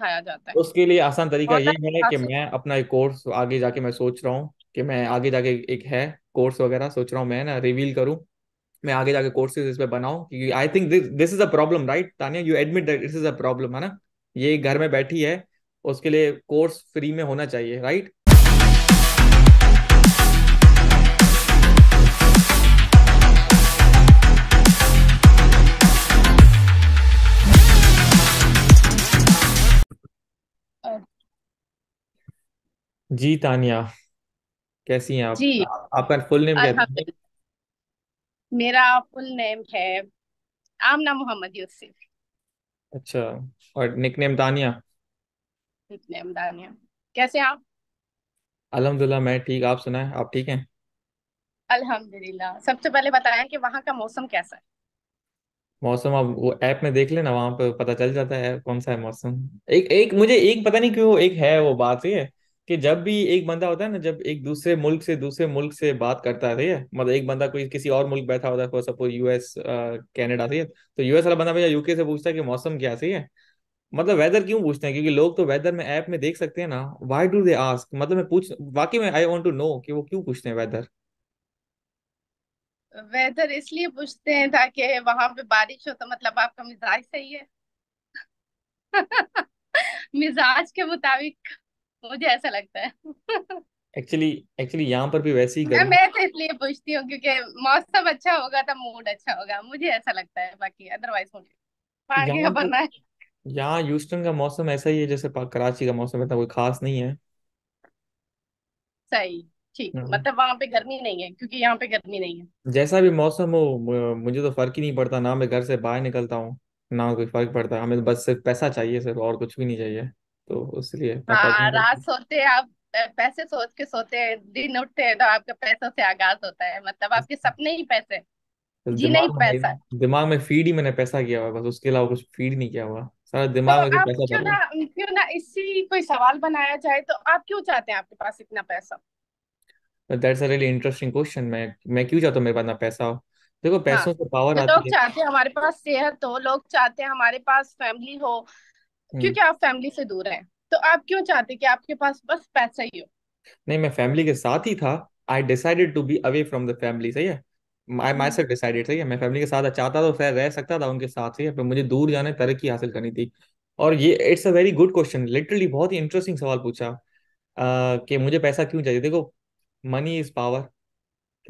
सिखाया जाता है उसके लिए आसान तरीका यही है कि मैं अपना एक कोर्स आगे जाके मैं सोच रहा हूँ कि मैं आगे जाके एक है कोर्स वगैरह सोच रहा हूँ मैं ना रिवील करूँ मैं आगे जाके कोर्सेज इस पे बनाऊं क्योंकि I think this is a problem right Tania you admit that this is a problem है ना ये घर में बैठी है उसके लिए कोर्स फ्री में होना चाहिए राइट जी तानिया कैसी हैं आप जी आपका फुल नेम क्या है अल्हम्दुलिल्लाह मेरा फुल नेम है आमना मोहम्मद यूसुफ अच्छा और निकनेम तानिया निकनेम दानिया कैसे हैं आप अल्हम्दुलिल्लाह मैं ठीक आप सुनाएं आप ठीक हैं अल्हम्दुलिल्लाह सबसे पहले बताएं कि वहां का मौसम कैसा है मौसम अब वो ऐप में देख लेना वहां पर पता चल जाता है कौन सा है मौसम एक एक मुझे एक पता नहीं क्यों एक है वो बात ही है कि जब भी एक बंदा होता है ना जब एक दूसरे मुल्क से दूसरे मुल्क से बात करता है ठीक मतलब एक बंदा कोई किसी और मुल्क बैठा होता है सपोज यूएस कैनेडा सही है तो यूएस वाला बंदा भैया यूके से पूछता है कि मौसम क्या सही है मतलब वेदर क्यों पूछते हैं क्योंकि लोग तो वेदर में ऐप में देख सकते हैं ना वाई डू दे आस्क मतलब मैं पूछ वाकई में आई वॉन्ट टू नो कि वो क्यों पूछते हैं वेदर वेदर इसलिए पूछते हैं ताकि वहां पे बारिश हो तो मतलब आपका मिजाज सही है मिजाज के मुताबिक मुझे ऐसा लगता है एक्चुअली एक्चुअली यहाँ पर भी वैसे वैसी गर्मी मैं तो इसलिए पूछती हूँ क्योंकि मौसम अच्छा होगा तो मूड अच्छा होगा मुझे ऐसा लगता है बाकी अदरवाइज मुझे पानी का तो बनना है यहाँ ह्यूस्टन का मौसम ऐसा ही है जैसे कराची का मौसम इतना कोई खास नहीं है सही ठीक हम्म। मतलब वहां पे गर्मी नहीं है क्योंकि यहाँ पे गर्मी नहीं है जैसा भी मौसम हो मुझे तो फर्क ही नहीं पड़ता ना मैं घर से बाहर निकलता हूँ ना कोई फर्क पड़ता है हमें तो बस सिर्फ पैसा चाहिए सिर्फ और कुछ भी नहीं चाहिए तो इसलिए हाँ रात सोते हैं आप पैसे सोच के सोते हैं दिन उठते हैं तो आपके पैसों से आगाज होता है मतलब आपके अच्छा। सपने ही पैसे तो जी नहीं में पैसा दिमाग में फीड ही मैंने पैसा किया हुआ बस उसके अलावा कुछ फीड नहीं किया हुआ सारा तो दिमाग में आप पैसा क्यों भरा ना है क्यों ना इसी कोई सवाल बनाया जाए तो आप क्यों चाहते हैं आपके पास इतना पैसा that's a really interesting question मैं मैं क्यों चाहता हूँ मेरे पास ना पैसा हो देखो हाँ, पैसों से पावर तो आती लोग है चाहते हैं हमारे पास सेहत हो लोग चाहते हैं हमारे पास फैमिली हो क्योंकि हम्म। आप फैमिली से दूर हैं तो आप क्यों चाहते कि आपके पास बस पैसा ही हो नहीं मैं फैमिली के साथ ही था I decided to be away from the family सही है माई माई सेल्फ डिसाइडेड सही है मैं फैमिली के साथ चाहता तो रह सकता था उनके साथ सही है पर मुझे दूर जाने तरक्की हासिल करनी थी और ये it's a very good question literally बहुत ही इंटरेस्टिंग सवाल पूछा uh, कि मुझे पैसा क्यों चाहिए देखो money is power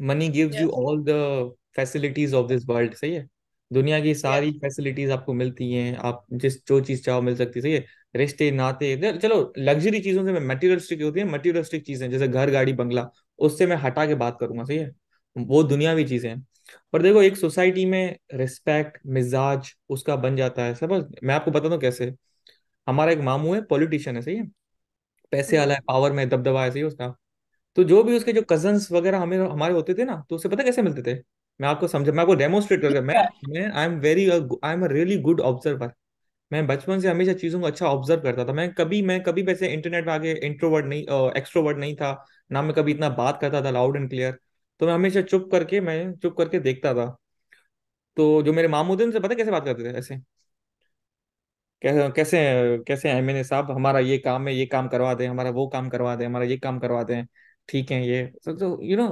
money gives you all the facilities of this world सही है दुनिया की सारी फैसिलिटीज आपको मिलती हैं आप जिस जो चीज चाहो मिल सकती है रिश्ते नाते चलो लग्जरी चीजों से मटीरियलिस्टिक होती है मटीरियलिस्टिक चीजें जैसे घर गाड़ी बंगला उससे मैं हटा के बात करूंगा सही है वो दुनियावी चीजें हैं पर देखो एक सोसाइटी में रिस्पेक्ट मिजाज उसका बन जाता है सब मैं आपको बता दू कैसे हमारा एक मामू है पॉलिटिशियन है सही है पैसे हम्म। वाला है पावर में दबदबा है सही है उसका तो जो भी उसके जो कजन वगैरह हमें हमारे होते थे ना तो उसे पता कैसे मिलते थे मैं आपको समझा मैं आपको डेमोस्ट्रेट करके मैं मैं I am very I am a really good observer मैं बचपन से हमेशा चीजों को अच्छा ऑब्जर्व करता था मैं कभी मैं कभी वैसे इंटरनेट में आगे इंट्रोवर्ड नहीं एक्सट्रोवर्ड नहीं था ना मैं कभी इतना बात करता था लाउड एंड क्लियर तो मैं हमेशा चुप करके मैं चुप करके देखता था तो जो मेरे मामू थे उनसे पता कैसे बात करते थे ऐसे कैसे कैसे कैसे एम साहब हमारा ये काम है ये काम करवा दें हमारा वो काम करवा दें हमारा ये काम करवा दें ठीक है ये तो you know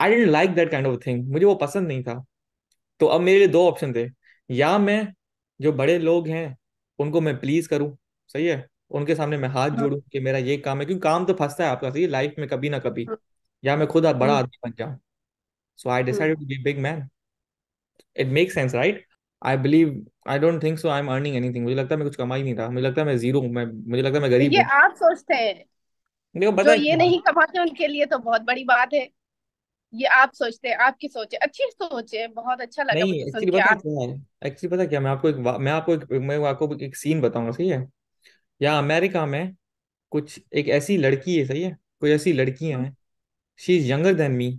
I don't like that kind of thing मुझे वो पसंद नहीं था तो अब मेरे लिए दो ऑप्शन थे या मैं जो बड़े लोग हैं उनको मैं प्लीज करूं सही है उनके सामने मैं हाथ हाँ। जोड़ू कि मेरा ये काम है क्योंकि काम तो फंसता है आपका सही लाइफ में कभी ना कभी हाँ। या मैं खुद बड़ा हाँ। आदमी बन जाऊं so I decided to be big man it make sense right I believe I don't think so I am earning anything मुझे लगता है मैं कुछ कमा ही नहीं रहा मुझे लगता है मैं जीरो हूं मैं मुझे लगता है मैं गरीब ये आप सोचते हैं देखो जो ये नहीं कमाते उनके लिए तो बहुत बड़ी बात है ये आप सोचते हैं आपकी सोच है अच्छी सोच है बहुत अच्छा लगा नहीं मुझे सुन एक्चुअली के पता आप क्या है एक्चुअली पता क्या मैं आपको एक मैं आपको एक मैं आपको एक सीन बताऊंगा सही है या अमेरिका में कुछ एक ऐसी लड़की है सही है कोई ऐसी लड़कियां हाँ। हैं she is younger than me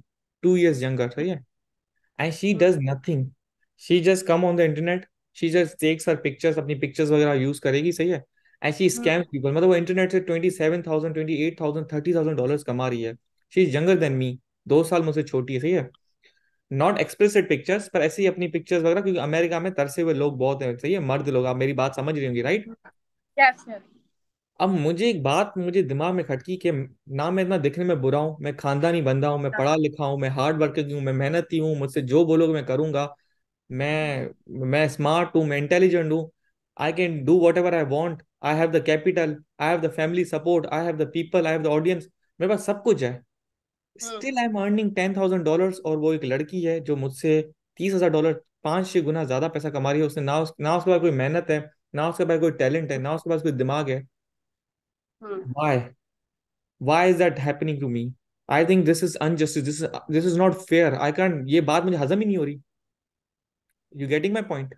two years younger सही है and she does nothing she just come on the internet she just takes her pictures अपनी पिक्चर्स वगैरह यूज करेगी सही है एंड शी स्कैम्स पीपल मतलब वो इंटरनेट से twenty seven thousand twenty eight thousand thirty thousand dollars कमा रही है she is younger than me दो साल मुझसे छोटी है सही है नॉट एक्सप्रेसिड पिक्चर्स पर ऐसी अपनी पिक्चर्स वगैरह क्योंकि अमेरिका में तरसे हुए लोग बहुत हैं सही है मर्द लोग आप मेरी बात समझ रही होंगी राइट yes, अब मुझे एक बात मुझे दिमाग में खटकी कि ना मैं इतना दिखने में बुरा हूँ मैं खानदानी बंदा हूँ मैं हाँ। पढ़ा लिखा हूँ मैं हार्ड वर्किंग हूँ मैं मेहनती हूँ मुझसे जो बोलोगे मैं करूंगा मैं मैं स्मार्ट हूँ मैं इंटेलिजेंट हूँ I can do whatever I want I have the capital I have the family support I have the people I have the audience मेरे पास सब कुछ है still I am earning ten thousand dollar और वो एक लड़की है जो मुझसे तीस हजार डॉलर पांच छह गुना ज्यादा पैसा कमा रही है उसने ना उस, ना उसके पास कोई मेहनत है ना उसके पास कोई टैलेंट है ना उसके पास कोई दिमाग है why why is that happening to me I think this is unjustice this this is not fair I can ये बात मुझे हजम ही नहीं हो रही you getting my point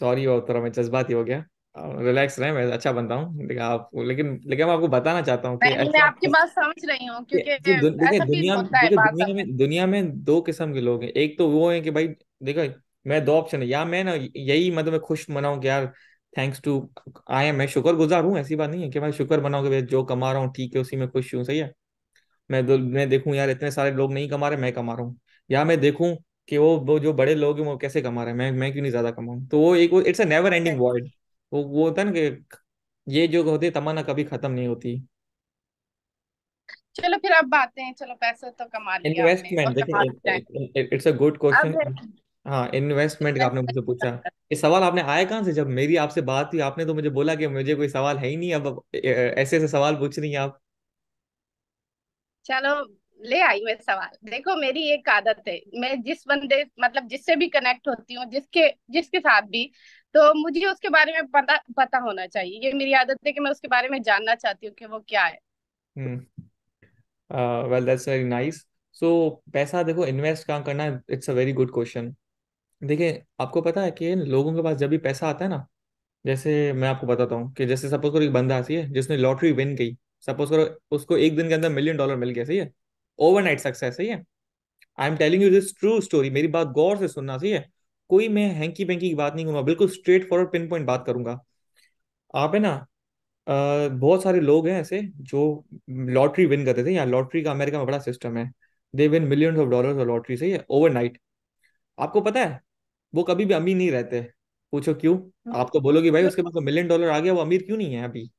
sorry और तरह में जज्बात ही हो गया रिलैक्स हाँ, रहे मैं अच्छा बनता हूँ लेकिन आप लेकिन लेकिन मैं आपको बताना चाहता हूँ कि मैं आपकी बात समझ रही हूँ क्योंकि जी, दु, देखिए ऐसा फील दुनिया होता है देखिए बात दुनिया में दुनिया में दो किस्म के लोग हैं एक तो वो है कि भाई देखो मैं दो ऑप्शन है या मैं ना यही मतलब मैं खुश मनाऊं कि यार थैंक्स टू आई एम मैं गुजार हूँ ऐसी बात नहीं है कि भाई शुक्र मनाओ की जो कमा रहा हूँ ठीक है उसी में खुश हूँ सही है मैं मैं देखूँ यार इतने सारे लोग नहीं कमा रहे मैं कमा रहा हूँ या मैं देखूँ कि वो वो जो बड़े लोग हैं वो कैसे कमा रहे हैं मैं मैं क्यों नहीं ज्यादा कमाऊँ तो वो एक it's a never ending world वो वो होता है ना कि ये जो होती है तमन्ना कभी खत्म नहीं होती चलो फिर आप बातें चलो पैसे तो कमा लिया आपने इन्वेस्टमेंट और कमा भी रहे देखिए इट्स अ गुड अब क्वेश्चन है- हाँ इन्वेस्टमेंट का आपने मुझसे पूछा ये सवाल आपने आया कहाँ से जब मेरी आपसे बात हुई आपने तो मुझे बोला कि मुझे कोई सवाल है ही नहीं अब ऐसे ऐसे सवाल पूछ रही आप चलो ले आई मैं सवाल देखो मेरी एक आदत है मैं जिस बंदे मतलब जिससे भी कनेक्ट होती हूँ जिसके जिसके साथ भी तो मुझे उसके बारे में पता पता होना चाहिए ये मेरी आदत है कि मैं उसके बारे में जानना चाहती हूँ कि वो क्या है well that's very nice so पैसा देखो इन्वेस्ट कहाँ करना है it's a very good question देखिए आपको पता है कि लोगों के पास जब भी पैसा आता है ना जैसे मैं आपको बताता हूँ कि जैसे सपोज करो एक बंदा आती है जिसने लॉटरी विन की सपोज करो उसको एक दिन के अंदर मिलियन डॉलर मिल गया सही है ओवरनाइट सक्सेस सही है I am telling you this true story मेरी बात गौर से सुनना सही है कोई मैं हैंकी बैंकी की बात नहीं करूंगा बिल्कुल स्ट्रेट फॉरवर्ड पिन पॉइंट बात करूंगा आप है ना आ, बहुत सारे लोग हैं ऐसे जो लॉटरी विन करते थे या लॉटरी का अमेरिका में बड़ा सिस्टम है they win millions of dollars और लॉटरी है ओवरनाइट आपको पता है वो कभी भी अमीर नहीं रहते पूछो क्यों हाँ। आप तो बोलोगे भाई उसके पास मिलियन डॉलर तो आ गया वो अमीर क्यों नहीं है अभी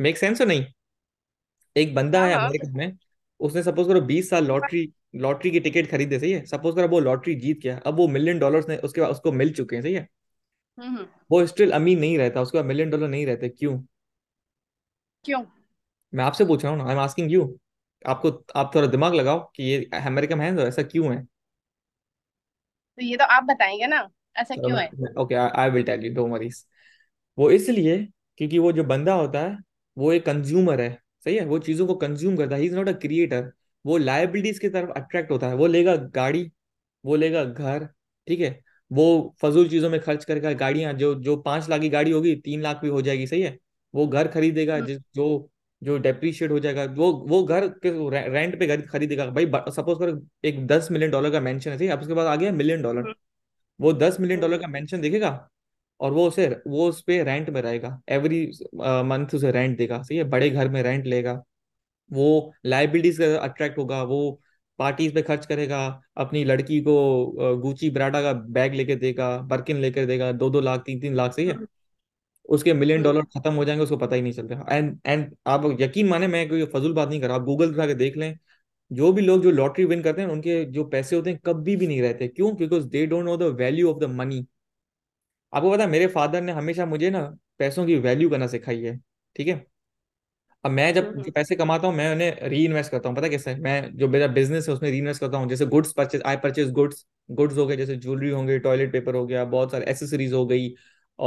मेक सेंस हो नहीं एक बंदा है अमेरिका हाँ, हाँ। में उसने सपोज करो बीस साल लॉटरी लॉटरी की टिकट खरीदे सही है सपोज कर वो लॉटरी जीत गया अब वो मिलियन डॉलर्स ने उसके बाद उसको मिल चुके हैं सही है हम्म, हम्म। वो स्टिल अमीर नहीं रहता उसके बाद मिलियन डॉलर नहीं रहते क्यों क्यों मैं आपसे पूछ रहा हूँ ना आई एम आस्किंग यू आपको आप थोड़ा दिमाग लगाओ कि ये अमेरिका में है तो ऐसा क्यों है तो ये तो आप बताएंगे ना ऐसा क्यों है okay I will tell you don't worries वो इसलिए क्योंकि वो जो बंदा होता है वो एक कंज्यूमर है सही है वो चीजों को कंज्यूम करता है he is not a creator वो लाइबिलिटीज की तरफ अट्रैक्ट होता है वो लेगा गाड़ी वो लेगा घर ठीक है वो फजूल चीजों में खर्च करेगा गाड़ियां जो जो पांच लाख की गाड़ी होगी तीन लाख भी हो जाएगी सही है वो घर खरीदेगा हाँ। जिस जो जो डेप्रीशिएट हो जाएगा वो वो घर के रेंट पे घर खरीदेगा भाई सपोज कर एक दस मिलियन डॉलर का मेंशन है सही अब उसके बाद आ गया मिलियन डॉलर हाँ। वो दस मिलियन डॉलर का मेंशन हाँ। देखेगा और वो उसे वो उस पर रेंट में रहेगा एवरी मंथ uh, उसे रेंट देगा सही है बड़े घर में रेंट लेगा वो लाइबिलिटीज का अट्रैक्ट होगा वो पार्टीज पे खर्च करेगा अपनी लड़की को गुची ब्राडा का बैग लेकर देगा बर्किन लेकर देगा दो दो लाख तीन तीन लाख सही है उसके मिलियन हम्म। डॉलर खत्म हो जाएंगे उसको पता ही नहीं चल रहा एंड एंड आप यकीन माने मैं कोई फजूल बात नहीं कर रहा आप गूगल उठा के देख लें जो भी लोग जो लॉटरी विन करते हैं उनके जो पैसे होते हैं कभी भी नहीं रहते क्यों because they don't know the value of the money आपको पता है मेरे फादर ने हमेशा मुझे ना पैसों की वैल्यू करना सिखाई है ठीक है अब मैं जब जो हम्म। पैसे कमाता हूँ मैं उन्हें री इन्वेस्ट करता हूँ पता कैसे मैं जो मेरा बिजनेस है उसमें री इन्वेस्ट करता हूँ जैसे goods purchase I purchase goods goods हो गए जैसे ज्वेलरी होंगे टॉयलेट पेपर हो गया बहुत सारे एसेसरीज हो गई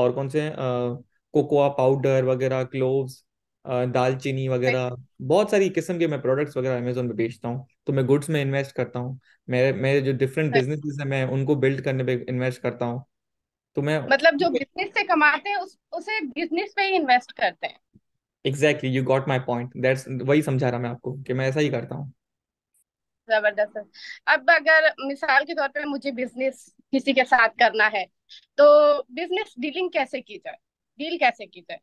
और कौन से कोकोआ पाउडर वगैरह क्लोव्स दालचीनी वगैरह बहुत सारी किस्म के मैं प्रोडक्ट्स वगैरह अमेजोन पे बेचता हूँ तो मैं गुड्स में इन्वेस्ट करता हूँ मेरे मेरे जो डिफरेंट बिजनेस है मैं उनको बिल्ड करने पे इन्वेस्ट करता हूँ तो मैं मतलब जो बिजनेस से कमाते हैं उस उसे बिजनेस पे ही इन्वेस्ट करते हैं exactly you got my point that's वही समझा रहा मैं आपको कि मैं ऐसा ही करता हूँ जबरदस्त अब अगर मिसाल के तौर पे मुझे बिजनेस किसी के साथ करना है तो बिजनेस डीलिंग कैसे की जाए डील कैसे की जाए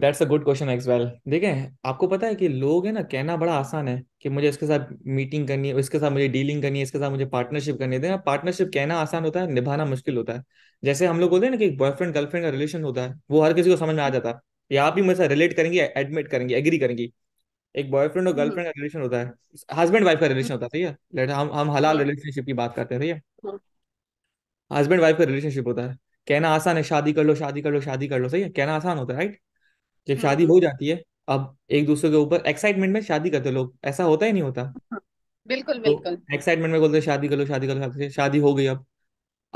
that's a good question as well देखें आपको पता है कि लोग है ना कहना बड़ा आसान है कि मुझे इसके साथ मीटिंग करनी है इसके साथ मुझे डीलिंग करनी है इसके साथ मुझे पार्टनरशिप करनी है पार्टनरशिप कहना आसान होता है निभाना मुश्किल होता है जैसे हम लोग बोलते हैं ना कि बॉयफ्रेंड गर्लफ्रेंड का रिलेशन होता है वो हर किसी को समझ में आ जाता है या आप भी मेरे साथ रिलेट करेंगी एडमिट करेंगी एग्री करेंगी एक बॉयफ्रेंड और गर्लफ्रेंड हम्म। का रिलेशन होता है हस्बैंड वाइफ का रिलेशन होता है सही है लेट हम हम हलाल हम्म। रिलेशनशिप की बात करते हैं सही है हस्बैंड हम्म। वाइफ का रिलेशनशिप होता है कहना आसान है शादी कर लो शादी कर लो शादी कर लो सही है कहना आसान होता है राइट जब शादी हो जाती है अब एक दूसरे के ऊपर एक्साइटमेंट में शादी करते लोग ऐसा होता ही नहीं होता बिल्कुल तो बिल्कुल एक्साइटमेंट में बोलते शादी कर लो शादी कर लो शादी हो गई अब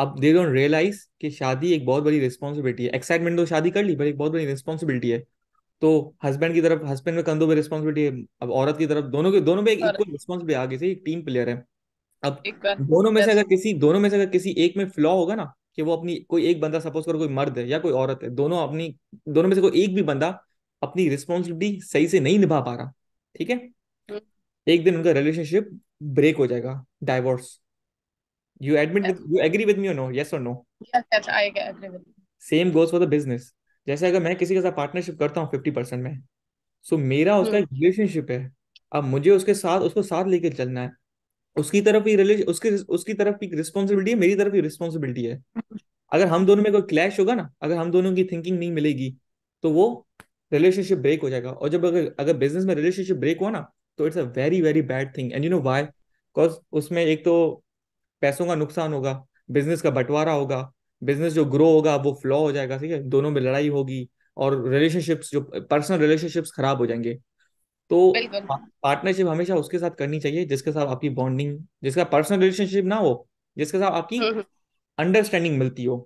अब दे डोंट रियलाइज कि शादी एक बहुत बड़ी रिस्पॉन्सिबिलिटी है एक्साइटमेंट तो शादी कर ली पर एक बहुत बड़ी रिस्पॉन्सिबिलिटी है तो हस्बैंड की तरफ हस्बैंड के कंधों पर रिस्पॉन्सिबिलिटी है अब औरत की तरफ दोनों के दोनों में एक इक्वल रिस्पॉन्सिबिलिटी आगे से एक टीम प्लेयर है अब दोनों में से अगर किसी दोनों में से अगर किसी एक में फ्लॉ होगा ना कि वो अपनी कोई एक बंदा सपोज करो कोई मर्द है या कोई औरत है दोनों अपनी दोनों में से कोई एक भी बंदा अपनी रिस्पॉन्सिबिलिटी सही से नहीं निभा पा रहा ठीक है हम्म। एक दिन उनका रिलेशनशिप ब्रेक हो जाएगा divorce You admit yeah. with, you agree with me or no? Yes or no? Yes, yes, I agree with you. Same goes for the business. जैसे अगर मैं किसी के साथ पार्टनरशिप करता हूँ फिफ्टी परसेंट में सो so मेरा उसका एक हम्म। रिलेशनशिप है अब मुझे उसके साथ उसको साथ लेके चलना है उसकी तरफ ही रिलेशन उसकी उसकी तरफ की रिस्पॉन्सिबिलिटी है मेरी तरफ की रिस्पॉन्सिबिलिटी है अगर हम दोनों में कोई क्लैश होगा ना अगर हम दोनों की थिंकिंग नहीं मिलेगी तो वो रिलेशनशिप ब्रेक हो जाएगा और जब अगर अगर बिजनेस में रिलेशनशिप ब्रेक हुआ ना तो it's a very very bad thing and you know why because उसमें एक तो पैसों का नुकसान होगा बिजनेस का बंटवारा होगा बिजनेस जो ग्रो होगा वो फ्लॉ हो जाएगा ठीक है दोनों में लड़ाई होगी और रिलेशनशिप्स जो पर्सनल रिलेशनशिप्स खराब हो जाएंगे तो पार्टनरशिप हमेशा उसके साथ करनी चाहिए जिसके साथ आपकी बॉन्डिंग जिसका पर्सनल रिलेशनशिप ना हो जिसके साथ आपकी अंडरस्टैंडिंग हम्म, हम्म। मिलती हो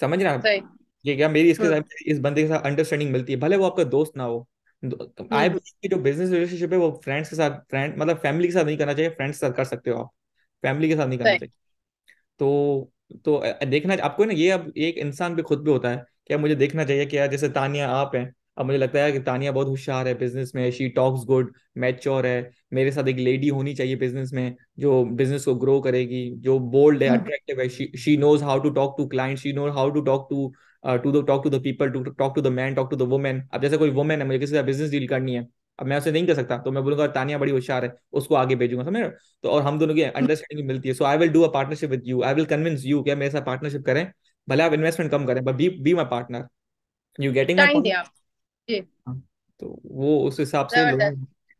समझ रहे हैं ये क्या मेरी इसके हम्म। साथ इस बंदे के साथ अंडरस्टैंडिंग मिलती है भले वो आपका दोस्त ना हो आई बिलीव जो बिजनेस रिलेशनशिप है वो फ्रेंड्स के साथ फ्रेंड मतलब फैमिली के साथ नहीं करना चाहिए फ्रेंड्स के साथ कर सकते हो आप फैमिली के साथ नहीं करना चाहिए तो तो देखना आपको ना ये अब एक इंसान भी खुद भी होता है कि मुझे देखना चाहिए कि यार जैसे तानिया आप हैं अब मुझे लगता है कि तानिया बहुत होशियार है बिजनेस में शी टॉक्स गुड मैच्योर है मेरे साथ एक लेडी होनी चाहिए बिजनेस में जो बिजनेस को ग्रो करेगी जो बोल्ड है अट्रैक्टिव hmm. है she knows how to talk to client she know how to talk to to the talk to the people to talk to the man talk to the women अब जैसे कोई women है मुझे किसी का business deal करनी है अब मैं उसे नहीं कर सकता तो मैं बोलूंगा तानिया बड़ी होशियार है उसको आगे भेजूंगा समझ तो और हम दोनों की अंडरस्टैंडिंग मिलती है so I will do a partnership with you I will convince you क्या मेरे साथ पार्टनरशिप करें भले आप इन्वेस्टमेंट कम करें but be be my partner you getting तो वो उस हिसाब से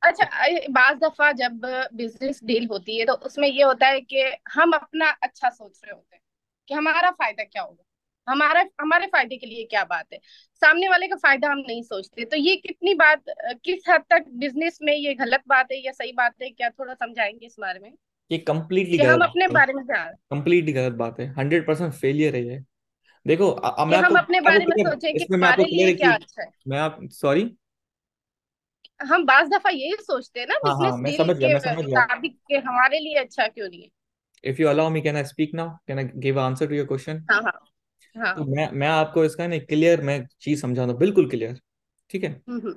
अच्छा बाज दफा जब बिजनेस डील होती है तो उसमें ये होता है कि हम अपना अच्छा सोच रहे होते हैं कि हमारा फायदा क्या होगा हमारा हमारे फायदे के लिए क्या बात है सामने वाले का फायदा हम नहीं सोचते तो ये कितनी बात किस हद तक बिजनेस में ये गलत बात है या सही बात है क्या थोड़ा समझाएंगे इस बारे में ये कम्प्लीटली हम अपने बारे में कम्प्लीटली गलत बात है हंड्रेड परसेंट फेलियर है ये देखो आ, मैं हम तो अपने बारे में सोचें कि हमारे लिए क्या अच्छा है मैं आप सॉरी हम बाज दफा यही सोचते हैं ना हाँ, हाँ, मैं समझ गया मैं समझ गया के हमारे लिए अच्छा क्यों नहीं है if you allow me can I speak now can I give answer to your question हाँ हाँ हाँ तो मैं मैं आपको इसका ना क्लियर मैं चीज समझा बिल्कुल क्लियर ठीक है हम्म, हम्म।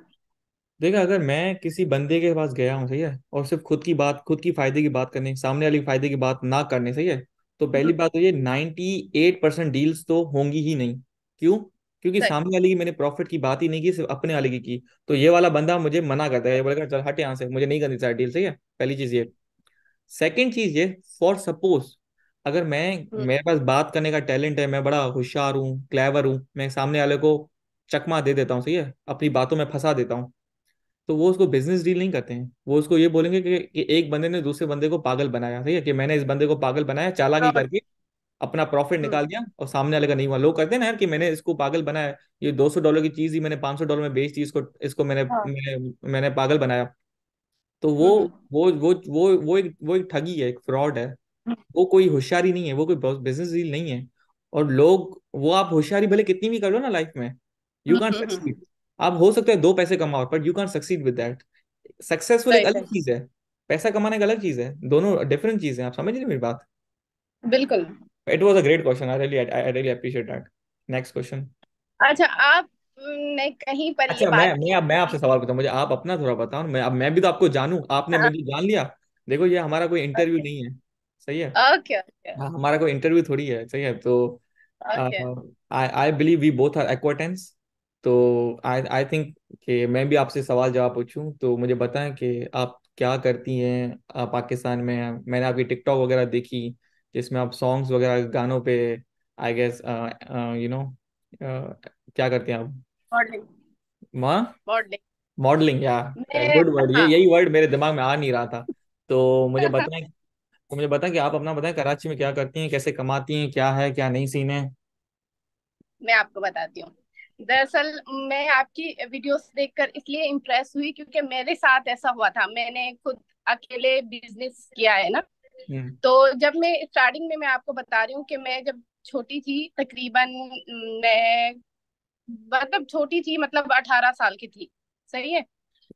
देखा अगर मैं किसी बंदे के पास गया हूँ सही है और सिर्फ खुद की बात खुद की फायदे की बात करने सामने वाले फायदे की बात ना करने सही है तो हम्म, पहली बात तो ये नाइनटी एट परसेंट डील्स तो होंगी ही नहीं क्यों क्योंकि सामने वाले की मैंने प्रॉफिट की बात ही नहीं की सिर्फ अपने वाले की की तो ये वाला बंदा मुझे मना करता है ये बोलेगा चल हट यहाँ से मुझे नहीं करनी चाहिए डील सही है पहली चीज ये सेकेंड चीज ये फॉर सपोज अगर मैं हम्म। मेरे पास बात करने का टैलेंट है मैं बड़ा होशियार हूँ क्लेवर हूँ मैं सामने वाले को चकमा दे देता हूँ सही है अपनी बातों में फंसा देता हूँ तो वो उसको बिजनेस डील नहीं करते हैं वो उसको ये बोलेंगे कि, कि एक बंदे ने दूसरे बंदे को पागल बनाया सही है कि मैंने इस बंदे को पागल बनाया चालाकी हाँ। करके अपना प्रॉफिट हम्म। निकाल दिया और सामने वाले का नहीं हुआ लोग कहते हैं ना यार कि मैंने इसको पागल बनाया ये दो सौ डॉलर की चीज ही मैंने पांच सौ डॉलर में बेच दी इसको इसको मैंने हाँ। मैंने मैंने पागल बनाया तो वो हम्म। वो वो वो वो एक वो एक ठगी है एक फ्रॉड है वो कोई होशियारी नहीं है वो कोई बिजनेस डील नहीं है और लोग वो आप होशियारी भले कितनी भी कर लो ना लाइफ में यू कैन सक्सीड आप हो सकते हैं दो पैसे कमाओ but you can succeed with that successful एक अलग चीज है पैसा कमाने का अलग चीज है दोनों डिफरेंट चीज है आप समझ रहे मेरी बात बिल्कुल it was a great question I really I really appreciate that next question अच्छा आप ने कहीं पर अच्छा, ये बात मैं मैं मैं आपसे सवाल पूछता मुझे आप अपना थोड़ा बताओ मैं अब मैं भी तो आपको जानू आपने मुझे जान लिया देखो ये हमारा कोई इंटरव्यू नहीं है सही है ओके ओके हाँ हमारा कोई इंटरव्यू थोड़ी है सही है तो I I believe we both are acquaintance तो आई आई थिंक कि मैं भी आपसे सवाल जवाब पूछूं तो मुझे बताएं कि आप क्या करती हैं पाकिस्तान में मैंने आपकी टिकटॉक वगैरह देखी जिसमें आप सॉन्ग्स वगैरह गानों पे आई गेस यू नो क्या करते हैं आप माँ मॉडलिंग मॉडलिंग या गुड वर्ड ये हाँ. यही वर्ड मेरे दिमाग में आ नहीं रहा था तो मुझे बताएं तो मुझे बताएं कि आप अपना बताएं कराची में क्या करती हैं कैसे कमाती हैं क्या है क्या नहीं सीन है मैं आपको बताती हूँ दरअसल मैं आपकी वीडियोस देखकर इसलिए इम्प्रेस हुई क्योंकि मेरे साथ ऐसा हुआ था मैंने खुद अकेले बिजनेस किया है ना हम्म। तो जब मैं स्टार्टिंग में मैं आपको बता रही हूँ कि मैं जब छोटी थी तकरीबन मैं मतलब छोटी थी मतलब अठारह साल की थी सही है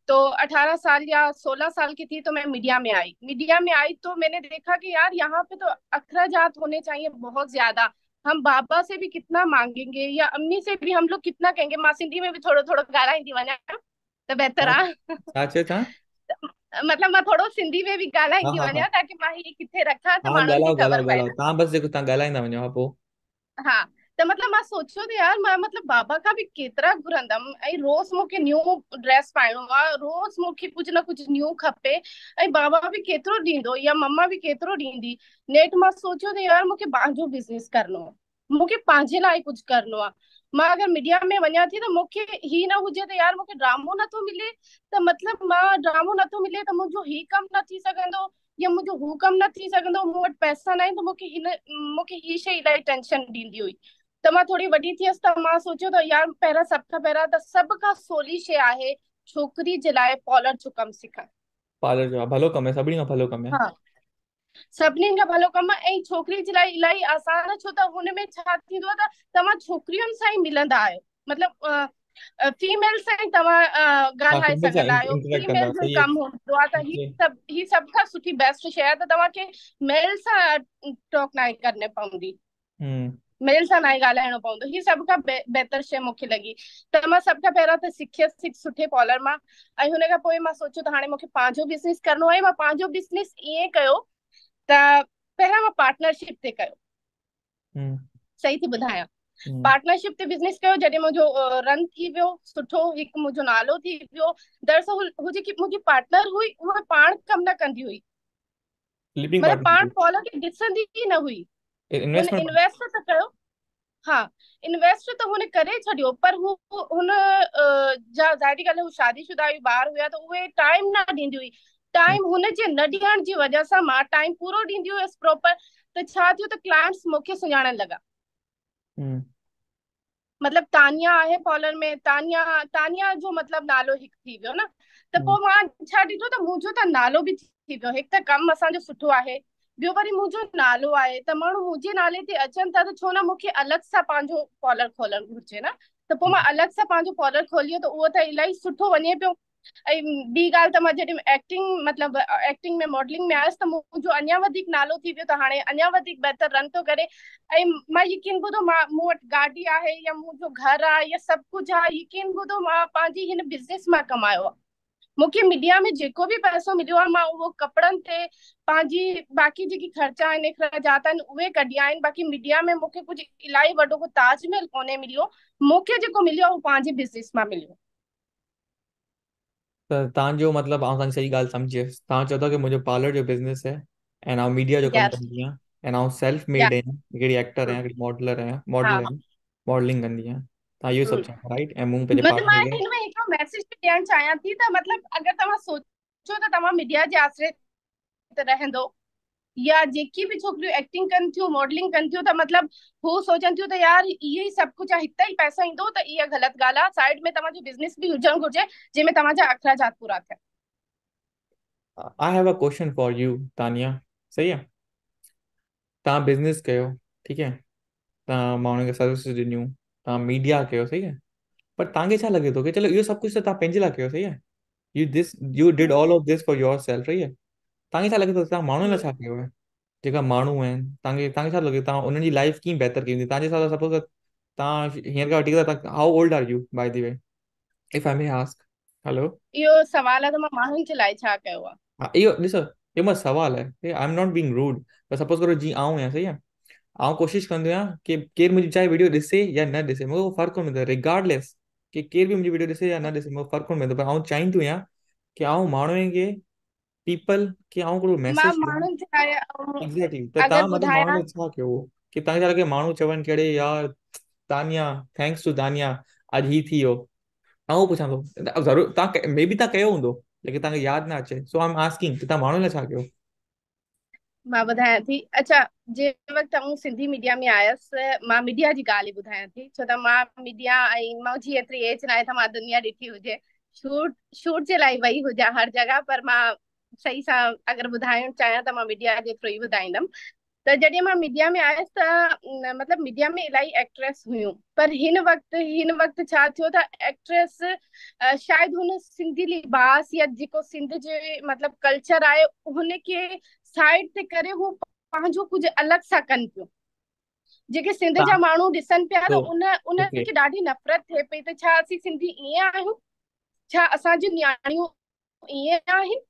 तो 18 साल या 16 साल की थी तो मैं मीडिया में आई मीडिया में आई तो मैंने देखा कि यार यहाँ पे तो अखराजात होने चाहिए बहुत ज्यादा हम बाबा से भी कितना मांगेंगे या अम्मी से भी हम लोग कितना कहेंगे माँ सिंधी में भी थोड़ा थोड़ा गारा हिंदी बना तो बेहतर हाँ। मतलब मैं थोड़ो सिंधी में भी ॻाल्हाईंदी वञा हाँ, मां हीअ किथे रखां त माण्हुनि खे ख़बर गाला, गाला, गाला, गाला, तव्हां ॻाल्हाईंदा वञो हा पोइ हा तो मतलब मां सोचो तो यार मैं मतलब बाबा का भी केतरा घुरंदम ऐं रोज मूंखे न्यू ड्रेस पाणो आ रोज मूंखे कुछ न कुछ न्यू खपे ऐं बाबा भी केतिरो ॾींदो या मम्मा भी केतिरो ॾींदी नेठ मां सोचियो तो त यार मूंखे पंहिंजो बिज़नेस करिणो मुखे मूंखे पंहिंजे लाइ कुझु करिणो मां अगरि मीडिया में वञा थी त तो मूंखे ही न हुजे त तो यार मूंखे ड्रामो नथो मिले तो मतलब मां ड्रामो नथो मिले त मुंहिंजो ही कमु न थी सघंदो या मुंहिंजो हू न थी सघंदो मूं पैसा न आहिनि त हिन मूंखे हीअ शइ इलाही टेंशन ॾींदी हुई तमा थोरी वॾी थियसि त मां सोचियो त यार पहरा सब का पहरा तो सब का सोली शे आहे छोकरी जलाए पॉलर जो कम सिखा पार्लर जो भलो कम है सभिनी का भलो कम है हा सभिनीनि खां भलो कम ऐं छोकरी जे इलाई आसान छो तो हुन में छा थींदो आहे त तव्हां छोकिरियुनि सां ई मिलंदा आहियो मतिलबु फीमेल सां ई तव्हां ॻाल्हाए सघंदा आहियो फीमेल जो कम हो आहे त ही सब ही सब का सुठी बेस्ट शेयर आहे तमा के मेल सा टॉक नाहे करने पाऊंगी हम्म मेल्सां ॻाल्हाइणो पवंदो हीअ सभ खां बे, बहितर शइ मूंखे लॻी त मां सभ खां पहिरियों त सिखियसि सिख सुठे पॉलर मां ऐं हुन खां पोइ मां सोचियो त तो हाणे मूंखे पंहिंजो बिज़नेस करनो है मां पंहिंजो बिज़नेस ये कयो ता पहरा मां पार्टनरशिप ते कयो hmm. सही थी बुधाया पार्टनरशिप हम्म। ते बिजनेस कयो जडे मुंहिंजो रन थी वियो सुठो एक मुंहिंजो नालो थी वियो हु हू की मुंहिंजी पार्टनर हुई वो पाण कम ना कंदी हुई मतलब पाण पॉलर खे ॾिसंदी ई ना हुई इन्वेस्टमेंट इन्वेस्ट त कयो हा इन्वेस्ट त हुन करे छॾियो पर हू हुन जा ज़ाहिरी ॻाल्हि हू शादीशुदा हुई ॿार हुया त तो उहे टाइम न ॾींदी हुई टाइम हम्म। हुन जे न ॾियण जी वजह सां मां टाइम पूरो ॾींदी हुयसि प्रॉपर त छा थियो त क्लाइंट्स मूंखे सुञाणण लॻा हम्म। मतिलबु तानिया आहे पॉलर में तानिया तानिया जो मतिलबु नालो हिकु थी वियो न त हम्म। पोइ मां छा ॾिठो त मुंहिंजो त नालो बि थी वियो हिकु त कमु असांजो सुठो आहे बो वो मुझे नालो आए तो माण्हू मुझे नाले से अचन था तो छो ना मुख्य अलग से पॉलर कॉलर घुर्जे ना तो त पोइ मां हम्म। अलॻि सां पंहिंजो कॉलर खोलियो त उहो त इलाही सुठो वे पो बी गाल तो त मां एक्टिंग मतलब एक्टिंग में मॉडलिंग में आयस तो मुझे अना नालो थी तो हाँ अना बेहतर रन तो करे मैं यकीन ॿुधो मां मूं वटि या मुझे घर आ या सब कुछ आ यकीन ॿुधो मां बिज़नेस में कमाया मुख्य मीडिया में जेको भी पैसो मिलो आहे मां उहो कपिड़नि ते पंहिंजी बाक़ी जेकी ख़र्चा आहिनि खर्चा आहिनि उहे कडिया इन बाक़ी मीडिया में मुख्य कुछ इलाई वडो को ताजमहल कोने मिलियो मुख्य जेको मिलियो आहे उहो पंहिंजे बिज़नेस मा मिलियो तो तव्हांजो जो मतलब आ सही ॻाल्हि सम्झियसि तव्हां चओ था के मुंहिंजो पार्लर जो बिज़नेस है एंड आ मीडिया जो कमु कंदी आहियां ऐं आउं सेल्फ मेड है हिकिड़ी एक्टर है हिकिड़ी मॉडलर है मॉडल है मॉडलिंग कंदी है ता यो सब चयो राइट ऐं पे पंहिंजे पार्लर मतलब मैसेज ॾियणु चाहियां थी ता तो मतलब अगर तव्हां सोचो त तव्हां मीडिया जे आसरे रहंदो या जेकी भी छोकरी एक्टिंग कन थियो मॉडलिंग कन थियो ता मतलब हो सोचन थियो तो त यार इहो ई सभु कुझु आहे ही पैसा इंदो त तो ये गलत गाला साइड में जो बिज़नेस भी जे में घुरिजे जा अखरा जात पूरा थे I have a question for you Tania सही है ता बिज़नेस कयो ठीक है ता माण्हुनि के सर्विसेज दिनु ता मीडिया कयो सही है पर तांगे छा लॻे थो तो की चलो सब कुछ तो त तव्हां ला के हो सही है you this you did all of this for yourself रही है तांगे छा लगे तो तव्हां माण्हुनि लाइ छा के हो जेका माण्हू है तांगे तांगे छा लगे ता उनन जी लाइफ की बेहतर की हूंदी तव्हांजे हिसाब सपोज़ ता हियर का वठी ता how old are you by the way if I may ask hello यो सवाल है तो मैं माण्हुनि जे लाइ छा के आहे हा इहो ॾिसो इहो मां सवाल है I am not being rude पर सपोज़ करो जी आऊं आहियां सही आहे आउं कोशिशि कंदो आहियां की केर मुझे चाहे वीडियो दिसे या ना दिसे मुझे उहो फ़र्क़ु कोन पवंदो रिगार्डलेस कि केर भी मुझे वीडियो ॾिसे या न ॾिसे मूंखे फ़र्क़ु कोन पवंदो पर आउं चाहींदो आहियां कि आउं माण्हुनि खे पीपल खे आउं हिकिड़ो मैसेज एग्जैक्टली त तव्हां मतिलबु माण्हुनि छा कयो हो की तव्हांखे छा लॻे माण्हू चवनि कहिड़े यार दानिया थैंक्स टू दानिया अॼु ही थी वियो आउं पुछां थो तो, ज़रूरु तव्हां मे बी तव्हां कयो हूंदो लेकिन तव्हांखे यादि न अचे सो आई एम आस्किंग कि तव्हां माण्हुनि लाइ छा कयो मां ॿुधायां थी अच्छा जंहिं आऊं सिंधी मीडिया में आयस मां मीडिया जी ॻाल्हि ॿुधायां थी छो त मां मीडिया एज न आहे मां दुनिया हुजे शूट शूट जे हर पर मां सही सां अगरि त मां मीडिया जे थ्रू ई त मां मीडिया में आयस त मतलब मीडिया में इलाई एक्ट्रेस हुयूं पर हिन हिन छा थियो त एक्ट्रेस हुन सिंधी लिबास या जेको सिंध जे मतलब कल्चर आए हुन साइड ते करे हू पंहिंजो कुझु अलॻि सां कनि पियो जेके सिंध जा माण्हू ॾिसनि पिया त तो- उन उन खे ॾाढी नफ़रत थिए पई त छा असीं सिंधी ईअं आहियूं छा असांजी नियाणियूं ईअं आहिनि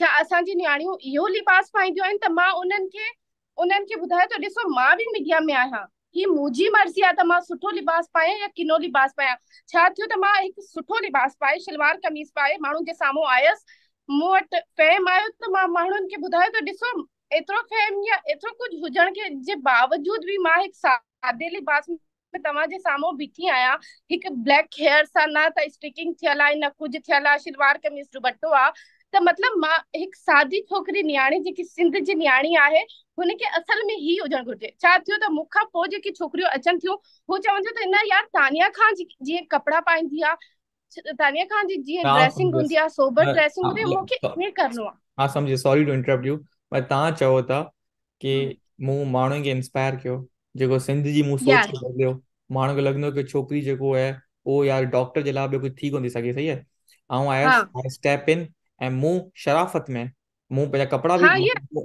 छा असांजी नियाणियूं इहो लिबास पाईंदियूं आहिनि त मां उन्हनि खे उन्हनि खे ॿुधायो त ॾिसो मां बि मीडिया में आहियां ही मुंहिंजी मर्ज़ी आहे त मां सुठो लिबास पायां या किनो लिबास पायां छा थियो त मां हिकु सुठो लिबास पाए शलवार कमीज़ पाए माण्हुनि जे साम्हूं आयसि मूं वटि फेम आयो त मां माण्हुनि खे ॿुधायो त ॾिसो एतिरो फेम या एतिरो कुझु हुजण के जे बावजूद बि मां हिकु सादे लिबास में तव्हांजे साम्हूं बीठी आहियां हिकु ब्लैक हेयर सां न त स्टिकिंग थियल आहे न कुझु थियल कमीज़ दुपटो आहे त मतिलबु मां हिकु सादी छोकिरी नियाणी जेकी सिंध जी नियाणी आहे हुनखे असल में ही हुजणु घुरिजे छा थियो त मूंखां पोइ जेकी छोकिरियूं अचनि थियूं हू चवनि थियूं त न यार तानिया खान जी जीअं कपिड़ा पाईंदी आहे तानिया खान जी जीअं ड्रेसिंग हूंदी सोबर ड्रेसिंग हूंदी आहे मूंखे ईअं करिणो आहे समझे सॉरी टू इंटरप्ट यू तव्हां चओ था कि मूं माण्हुनि खे इंस्पायर कयो जेको सिंध जी माण्हुनि खे लॻंदो की छोकिरी जेको आहे उहो यार डॉक्टर जे लाइ ॿियो कुझु थी कोन थी सघे सही आहे कपिड़ा बि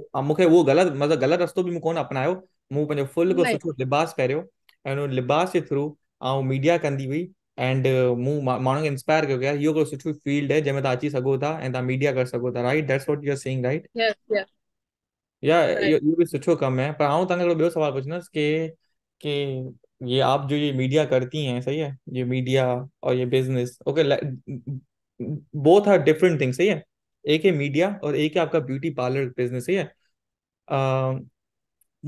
मूंखे अपनायो मूं पंहिंजो फुल सुठो लिबास पहिरियो ऐं लिबास जे थ्रू ऐं मीडिया कंदी हुई एंड मूं माण्हुनि खे इंस्पायर कयो इहो सुठी फील्ड आहे जंहिंमें तव्हां अची सघो था ऐं तव्हां मीडिया या ये भी सुठो कम है पर आऊं तव्हांखे हिकिड़ो सवाल पूछना के के ये आप जो ये मीडिया करती हैं सही है ये मीडिया और ये business okay both are different things सही है एक है मीडिया और एक है आपका ब्यूटी पार्लर बिजनेस सही है आ,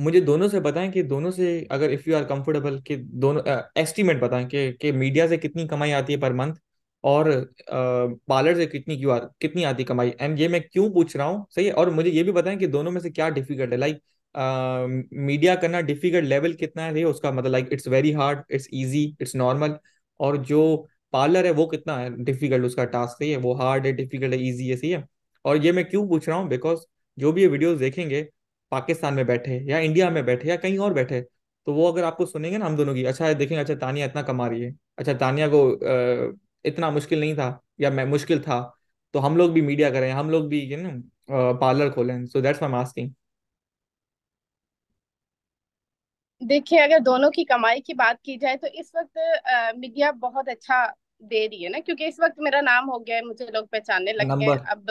मुझे दोनों से बताएं कि दोनों से अगर इफ़ यू आर कंफर्टेबल कि दोनों एस्टिमेट बताएं कि कि मीडिया से कितनी कमाई आती है पर मंथ और पार्लर से कितनी क्यों कितनी आती कमाई एंड ये मैं क्यों पूछ रहा हूँ सही है और मुझे ये भी बताएं कि दोनों में से क्या डिफिकल्ट है लाइक मीडिया करना डिफिकल्ट लेवल कितना है उसका मतलब like it's very hard it's easy it's normal और जो पार्लर है वो कितना है डिफिकल्ट उसका टास्क सही है वो हार्ड है डिफिकल्ट है ईजी है सही है और ये मैं क्यों पूछ रहा हूँ बिकॉज जो भी ये वीडियोज देखेंगे पाकिस्तान में बैठे या इंडिया में बैठे या कहीं और बैठे तो वो अगर आपको सुनेंगे ना हम दोनों की अच्छा देखेंगे अच्छा तानिया इतना कमा रही है अच्छा तानिया को इतना मुश्किल नहीं था या मैं मुश्किल था तो हम लोग भी मीडिया करें हम लोग भी यू नो पार्लर खोलें सो दैट्स माई मास्किंग देखिए अगर दोनों की कमाई की बात की जाए तो इस वक्त मीडिया बहुत अच्छा दे रही है ना क्योंकि इस वक्त मेरा नाम हो गया है मुझे लोग पहचानने लग गए नंबर अब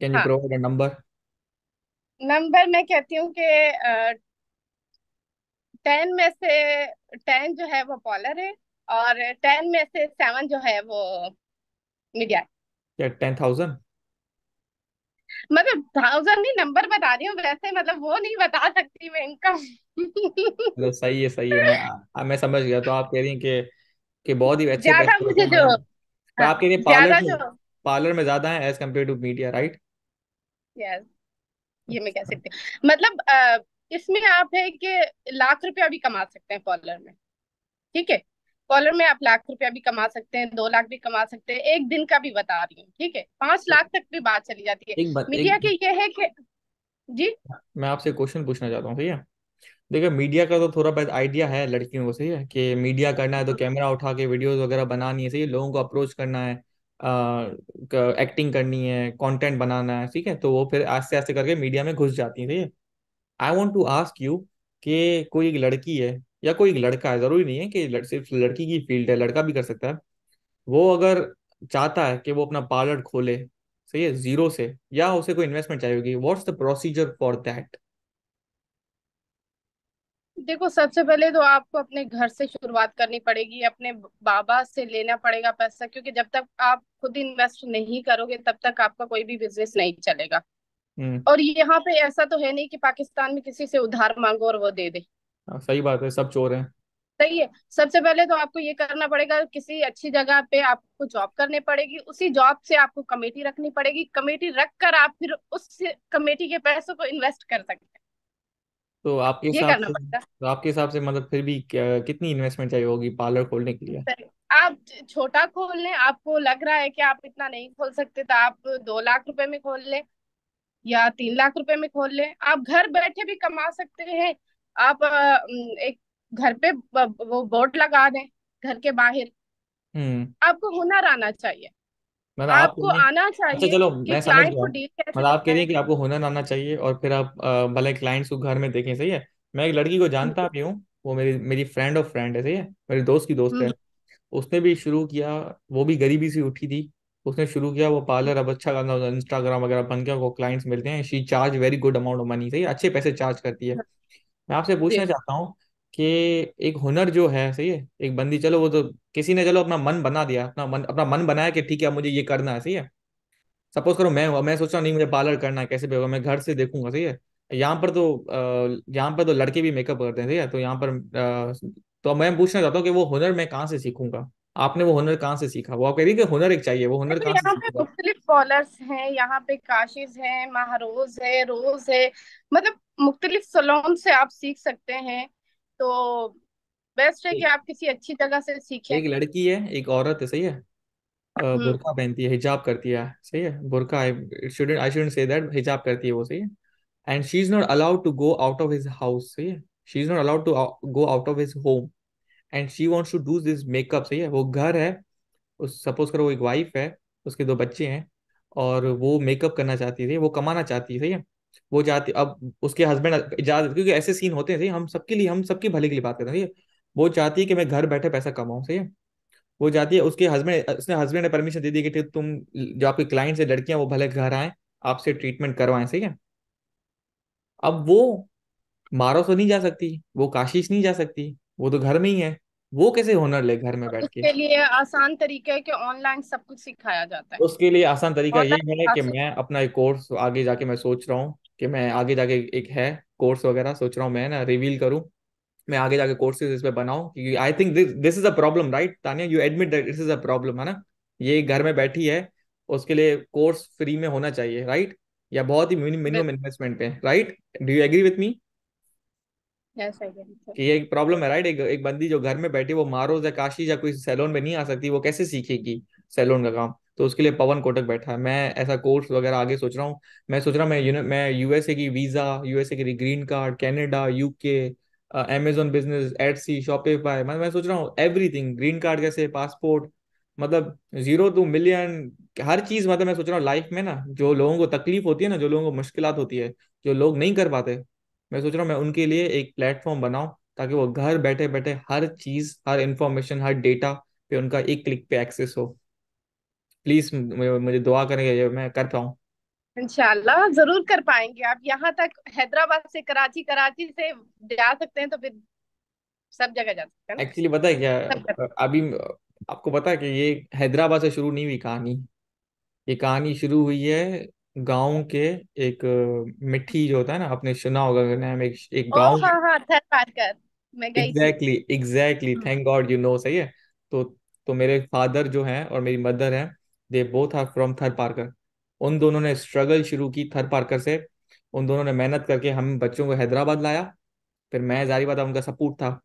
can you provide a number number मैं कहती हूँ कि टेन में से टेन जो है वो पॉलर है और टेन में से सेवन जो है वो मीडिया क्या टेन थाउजेंड मतलब थाउजेंड नहीं नंबर बता रही हूँ वैसे मतलब वो नहीं बता सकती मैं इनकम मतलब सही है सही है मैं आ, मैं समझ गया तो आप कह रही हैं कि कि बहुत ही अच्छे ज्यादा मुझे जो तो आपके लिए पार्लर में पार्लर में ज्यादा है as compare to media right yes ये मैं कह सकती हूँ मतलब इसमें आप है कि लाख रुपया भी कमा सकते हैं पार्लर में ठीक है कॉलर में आप लाख रुपया भी कमा सकते हैं दो लाख भी कमा सकते हैं एक दिन का भी बता रही हूँ ठीक है पांच लाख तक भी बात चली जाती है मीडिया के ये है कि जी मैं आपसे क्वेश्चन पूछना चाहता हूँ भैया है देखिए मीडिया का तो थोड़ा बहुत आइडिया है लड़कियों को सही है कि मीडिया करना है तो कैमरा हाँ। उठा के वीडियोस वगैरह बनानी है सही है लोगों को अप्रोच करना है आ, एक्टिंग करनी है कंटेंट बनाना है ठीक है तो वो फिर आस्ते आस्ते करके मीडिया में घुस जाती है सही है I want to ask you कि कोई एक लड़की है या कोई लड़का है जरूरी नहीं है कि सिर्फ लड़की की फील्ड है लड़का भी कर सकता है वो अगर चाहता है कि वो अपना पार्लर खोले सही है जीरो से या उसे कोई इन्वेस्टमेंट चाहिए होगी what's the procedure for that देखो सबसे पहले तो आपको अपने घर से शुरुआत करनी पड़ेगी अपने बाबा से लेना पड़ेगा पैसा क्योंकि जब तक आप खुद इन्वेस्ट नहीं करोगे तब तक आपका कोई भी बिजनेस नहीं चलेगा हम्म। और यहाँ पे ऐसा तो है नहीं कि पाकिस्तान में किसी से उधार मांगो और वो दे दे हाँ, सही बात है सब चोर हैं सही है सबसे पहले तो आपको ये करना पड़ेगा किसी अच्छी जगह पे आपको जॉब करने पड़ेगी उसी जॉब से आपको कमेटी रखनी पड़ेगी कमेटी रख कर आप फिर उस कमेटी के पैसों को इन्वेस्ट कर सकते हैं तो आपके ये हिसाब करना से तो आपके हिसाब से मतलब फिर भी कितनी इन्वेस्टमेंट चाहिए होगी पार्लर खोलने के लिए आप छोटा खोल लें आपको लग रहा है कि आप इतना नहीं खोल सकते तो आप दो लाख रुपए में खोल लें या तीन लाख रुपए में खोल लें आप घर बैठे भी कमा सकते हैं आप एक घर पे वो बोर्ड लगा दें घर के बाहर हम्म। आपको हुनर आना चाहिए मतलब आप आपको आप आना अच्छा, चाहिए अच्छा चलो मैं समझ गया मतलब आप कह रही हैं कि आपको हुनर आना चाहिए और फिर आप भले क्लाइंट्स को घर में देखें सही है मैं एक लड़की को हम्म। जानता भी हूँ वो मेरी मेरी फ्रेंड ऑफ फ्रेंड है सही है मेरी दोस्त की दोस्त है हम्म। उसने भी शुरू किया वो भी गरीबी से उठी थी उसने शुरू किया वो पार्लर अब अच्छा करना इंस्टाग्राम वगैरह बन गया वो क्लाइंट्स मिलते हैं she charge very good amount of money सही अच्छे पैसे चार्ज करती है हाँ। मैं आपसे पूछना चाहता हूँ कि एक हुनर जो है सही है एक बंदी चलो वो तो किसी ने चलो अपना मन बना दिया अपना मन अपना मन बनाया कि ठीक है मुझे ये करना है सही है सपोज करो मैं हुआ मैं सोच रहा नहीं मुझे पार्लर करना है कैसे भी होगा मैं घर से देखूंगा सही है यहाँ पर तो अ, यहाँ पर तो लड़के भी मेकअप करते हैं सही है तो यहाँ पर तो मैं पूछना चाहता हूँ कि वो हुनर मैं कहाँ से सीखूंगा आपने वो हुनर कहाँ से सीखा वो आप कह रही कि हुनर एक चाहिए वो हुनर देखो कहाँ से यहाँ पे सीखा मुख्तलिफ बॉलर्स हैं यहाँ पे काशिज हैं महारोज है रोज है मतलब मुख्तलिफ सलोन से आप सीख सकते हैं तो बेस्ट है कि आप किसी अच्छी जगह से सीखें एक लड़की है एक औरत है सही है हम्म। बुरका पहनती है हिजाब करती है सही है बुरका I shouldn't I shouldn't say that हिजाब करती है वो सही है and she is not allowed to go out of his house सही है she is not allowed to go out of his home and she wants to do this makeup सही है वो घर है उस सपोज करो वो एक वाइफ है उसके दो बच्चे हैं और वो मेकअप करना चाहती थी वो कमाना चाहती है सही है वो जाती अब उसके हस्बैंड इजाजत क्योंकि ऐसे सीन होते हैं सही हम सबके लिए हम सबकी भले के लिए बात करते हैं वो चाहती है कि मैं घर बैठे पैसा कमाऊँ सही है वो चाहती है उसके हस्बैंड उसने हस्बैंड ने परमिशन दे दी कि तुम जो आपके क्लाइंट्स से लड़कियां वो भले घर आए आपसे ट्रीटमेंट करवाएं सही है अब वो मारो तो नहीं जा सकती वो काशिश नहीं जा सकती वो तो घर में ही है वो कैसे हुनर ले घर में बैठ के उसके लिए आसान तरीका है कि ऑनलाइन सब कुछ सिखाया जाता है उसके लिए आसान तरीका ये है कि मैं अपना एक कोर्स आगे जाके मैं सोच रहा हूँ कि मैं आगे जाके एक है कोर्स वगैरह सोच रहा हूँ मैं ना रिवील करूँ मैं आगे जाके कोर्सेज इस पे बनाऊं क्योंकि I think this is a problem right Tania you admit that this is a problem है ना ये घर में बैठी है उसके लिए कोर्स फ्री में होना चाहिए राइट या बहुत ही मिनिमम इन्वेस्टमेंट पे right do you agree with me कि ये एक प्रॉब्लम है राइट एक एक बंदी जो घर में बैठी वो मारो काशी या कोई सैलून में नहीं आ सकती वो कैसे सीखेगी सैलून का काम तो उसके लिए पवन कोटक बैठा है मैं ऐसा कोर्स वगैरह आगे सोच रहा हूँ मैं सोच रहा हूँ मैं मैं यूएसए की वीजा यूएसए की green card Canada UK Amazon business Etsy Shopify मतलब मैं सोच रहा हूँ एवरीथिंग ग्रीन कार्ड कैसे पासपोर्ट मतलब जीरो टू मिलियन हर चीज मतलब मैं सोच रहा हूँ लाइफ में ना जो लोगों को तकलीफ होती है ना जो लोगों को मुश्किल होती है जो लोग नहीं कर पाते मैं सोच रहा हूँ मैं उनके लिए एक प्लेटफॉर्म बनाऊँ ताकि वो घर बैठे बैठे हर चीज हर इंफॉर्मेशन हर डेटा पे उनका एक क्लिक पे एक्सेस हो प्लीज मुझे दुआ करेंगे मैं कर पाऊँ इंशाल्लाह जरूर कर पाएंगे आप यहाँ तक हैदराबाद से कराची कराची से जा सकते हैं तो फिर सब जगह जा सकते हैं एक्चुअली पता है क्या अभी आपको पता है कि ये हैदराबाद से शुरू नहीं हुई कहानी ये कहानी शुरू हुई है गांव के एक मिट्टी जो होता है ना आपने सुना होगा अगर नाम एक एक ओ गांव हाँ हाँ थर पार कर मैं गई थी exactly exactly thank God you know सही है तो तो मेरे फादर जो हैं और मेरी मदर हैं they both are from Thar Parkar उन दोनों ने स्ट्रगल शुरू की थर पार्कर से उन दोनों ने मेहनत करके हम बच्चों को हैदराबाद लाया फिर मैं जारी बात उनका सपोर्ट था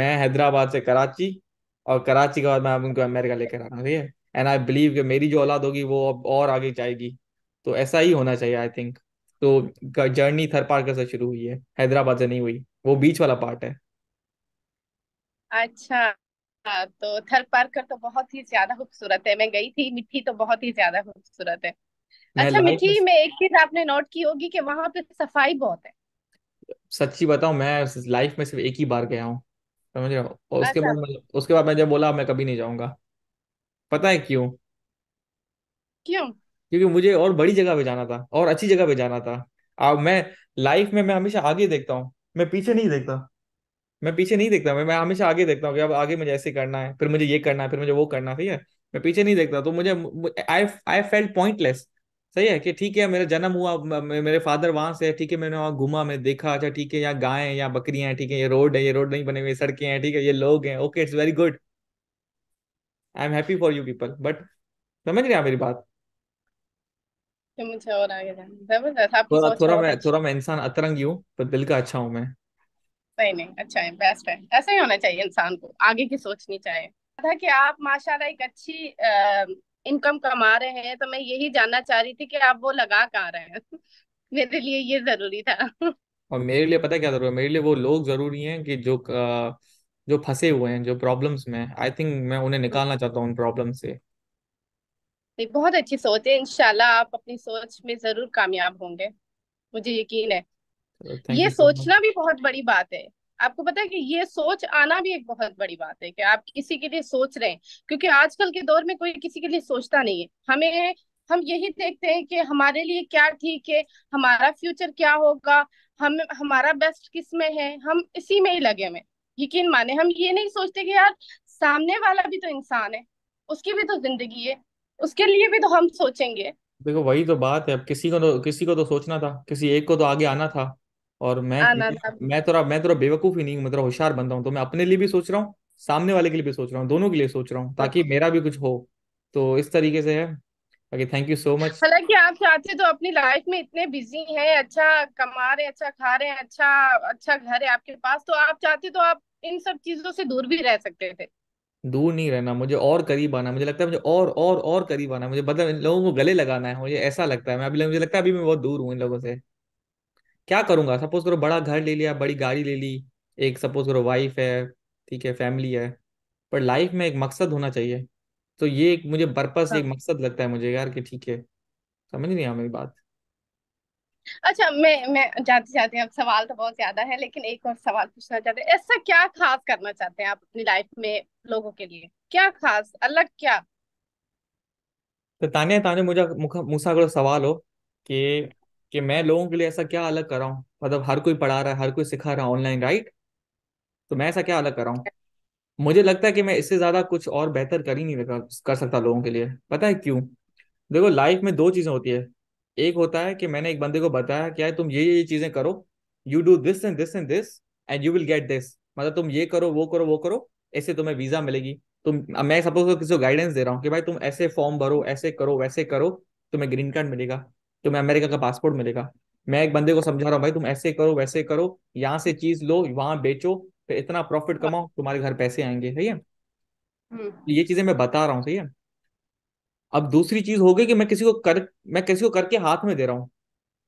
मैं हैदराबाद से कराची और कराची के बाद मैं उनको अमेरिका लेकर आना रहा है एंड आई बिलीव कि मेरी जो औलाद होगी वो अब और आगे जाएगी तो ऐसा ही होना चाहिए आई थिंक तो जर्नी थर पार्कर से शुरू हुई है हैदराबाद से नहीं हुई वो बीच वाला पार्ट है अच्छा तो थर पार्कर तो बहुत ही ज्यादा खूबसूरत है मैं गई थी मिट्टी तो बहुत ही ज्यादा खूबसूरत है अच्छा मिट्टी में एक चीज आपने नोट की होगी कि वहां पे सफाई बहुत है सच्ची बताऊं मैं लाइफ में सिर्फ एक ही बार गया हूँ समझ रहे हो और उसके अच्छा बाद उसके बाद मैं जब बोला मैं कभी नहीं जाऊंगा पता है क्यों क्यों क्योंकि मुझे और बड़ी जगह पे जाना था और अच्छी जगह पे जाना था अब मैं लाइफ में मैं हमेशा आगे देखता हूँ मैं पीछे नहीं देखता मैं पीछे नहीं देखता मैं मैं हमेशा आगे देखता हूँ कि अब आगे मुझे ऐसे करना है फिर मुझे ये करना है फिर मुझे वो करना ठीक है मैं पीछे नहीं देखता तो मुझे आई आई फेल्ट पॉइंटलेस सही है कि ठीक है मेरा जन्म हुआ मेरे फादर वहां से ठीक है मैंने वहां घुमा मैं देखा अच्छा ठीक है यहाँ गाय है बकरियां हैं ठीक है ये रोड है ये रोड नहीं बने हुए सड़कें हैं ठीक है ये लोग हैं okay it's very good I am happy for you people but समझ रहे हैं मेरी बात तो मुझे और आगे जाना है था थोड़ा थोड़ा मैं थोड़ा मैं इंसान अतरंगी हूँ पर दिल का अच्छा हूँ मैं नहीं नहीं अच्छा है बेस्ट है ऐसा ही होना चाहिए इंसान को आगे की सोचनी चाहिए था कि आप माशाल्लाह एक अच्छी इनकम कमा रहे हैं तो मैं यही जानना चाह रही थी कि आप वो लगा कहाँ रहे हैं मेरे लिए ये जरूरी था और मेरे लिए पता है क्या जरूरी है मेरे लिए वो लोग जरूरी हैं कि जो जो फंसे हुए हैं जो प्रॉब्लम्स में आई थिंक मैं उन्हें निकालना चाहता हूँ उन प्रॉब्लम से नहीं तो बहुत अच्छी सोच है इंशाल्लाह आप अपनी सोच में जरूर कामयाब होंगे मुझे यकीन है थैंक ये यू सो मच सोचना भी बहुत बड़ी बात है आपको पता है कि ये सोच आना भी एक बहुत बड़ी बात है कि आप किसी के लिए सोच रहे हैं क्योंकि आजकल के दौर में कोई किसी के लिए सोचता नहीं है हमें हम यही देखते हैं कि हमारे लिए क्या ठीक है हमारा फ्यूचर क्या होगा हम हमारा बेस्ट किस में है हम इसी में ही लगे हुए यकीन माने हम ये नहीं सोचते कि यार सामने वाला भी तो इंसान है उसकी भी तो जिंदगी है उसके लिए भी तो हम सोचेंगे देखो वही तो बात है अब किसी को तो किसी को तो सोचना था किसी एक को तो आगे आना था और मैं आना था मैं तो मैं तो बेवकूफ ही नहीं हूँ मैं थोड़ा तो होशियार बनता हूँ तो मैं अपने लिए भी सोच रहा हूँ सामने वाले के लिए भी सोच रहा हूँ दोनों के लिए सोच रहा हूँ ताकि मेरा भी कुछ हो तो इस तरीके से है थैंक यू सो मच हालांकि आप चाहते तो अपनी लाइफ में इतने बिजी हैं अच्छा कमा रहे अच्छा खा रहे हैं अच्छा अच्छा घर है आपके पास तो आप चाहते तो आप इन सब चीजों से दूर भी रह सकते थे दूर नहीं रहना मुझे और करीब आना मुझे लगता है मुझे और और और करीब आना मुझे मतलब इन लोगों को गले लगाना है मुझे ऐसा लगता है मैं अभी मुझे लगता है अभी मैं बहुत दूर हूँ इन लोगों से क्या करूंगा सपोज करो बड़ा घर ले लिया बड़ी गाड़ी ले ली एक सपोज करो वाइफ है ठीक है फैमिली है पर लाइफ में एक मकसद होना चाहिए तो ये एक मुझे बर्पस एक हाँ। मकसद लगता है मुझे यार कि ठीक है समझ नहीं आ मेरी बात अच्छा मैं मैं जानती चाहती हूँ अब सवाल तो बहुत ज्यादा है लेकिन एक और सवाल पूछना चाहते हैं ऐसा क्या खास करना चाहते हैं आप अपनी लाइफ में लोगों के लिए क्या खास अलग क्या तो ताने ताने मुझे मूसा अगर सवाल हो कि कि मैं लोगों के लिए ऐसा क्या अलग कर रहा हूँ मतलब हर कोई पढ़ा रहा है हर कोई सिखा रहा है ऑनलाइन राइट तो मैं ऐसा क्या अलग कर रहा हूँ मुझे लगता है कि मैं इससे ज्यादा कुछ और बेहतर कर ही नहीं कर सकता लोगों के लिए पता है क्यों देखो लाइफ में दो चीजें होती है एक होता है कि मैंने एक बंदे को बताया क्या तुम ये ये चीजें करो you do this and this and this and you will get this मतलब तुम ये करो वो करो वो करो ऐसे तुम्हें वीजा मिलेगी तुम मैं सपोज किसी को गाइडेंस दे रहा हूँ कि भाई तुम ऐसे फॉर्म भरो ऐसे करो वैसे करो तुम्हें ग्रीन कार्ड मिलेगा तुम्हें अमेरिका का पासपोर्ट मिलेगा मैं एक बंदे को समझा रहा हूँ भाई तुम ऐसे करो वैसे करो यहाँ से चीज लो वहां बेचो फिर इतना प्रॉफिट कमाओ तुम्हारे घर पैसे आएंगे सही है हम्म। ये चीजें मैं बता रहा हूँ सही है अब दूसरी चीज हो गई कि मैं किसी को कर मैं किसी को करके हाथ में दे रहा हूँ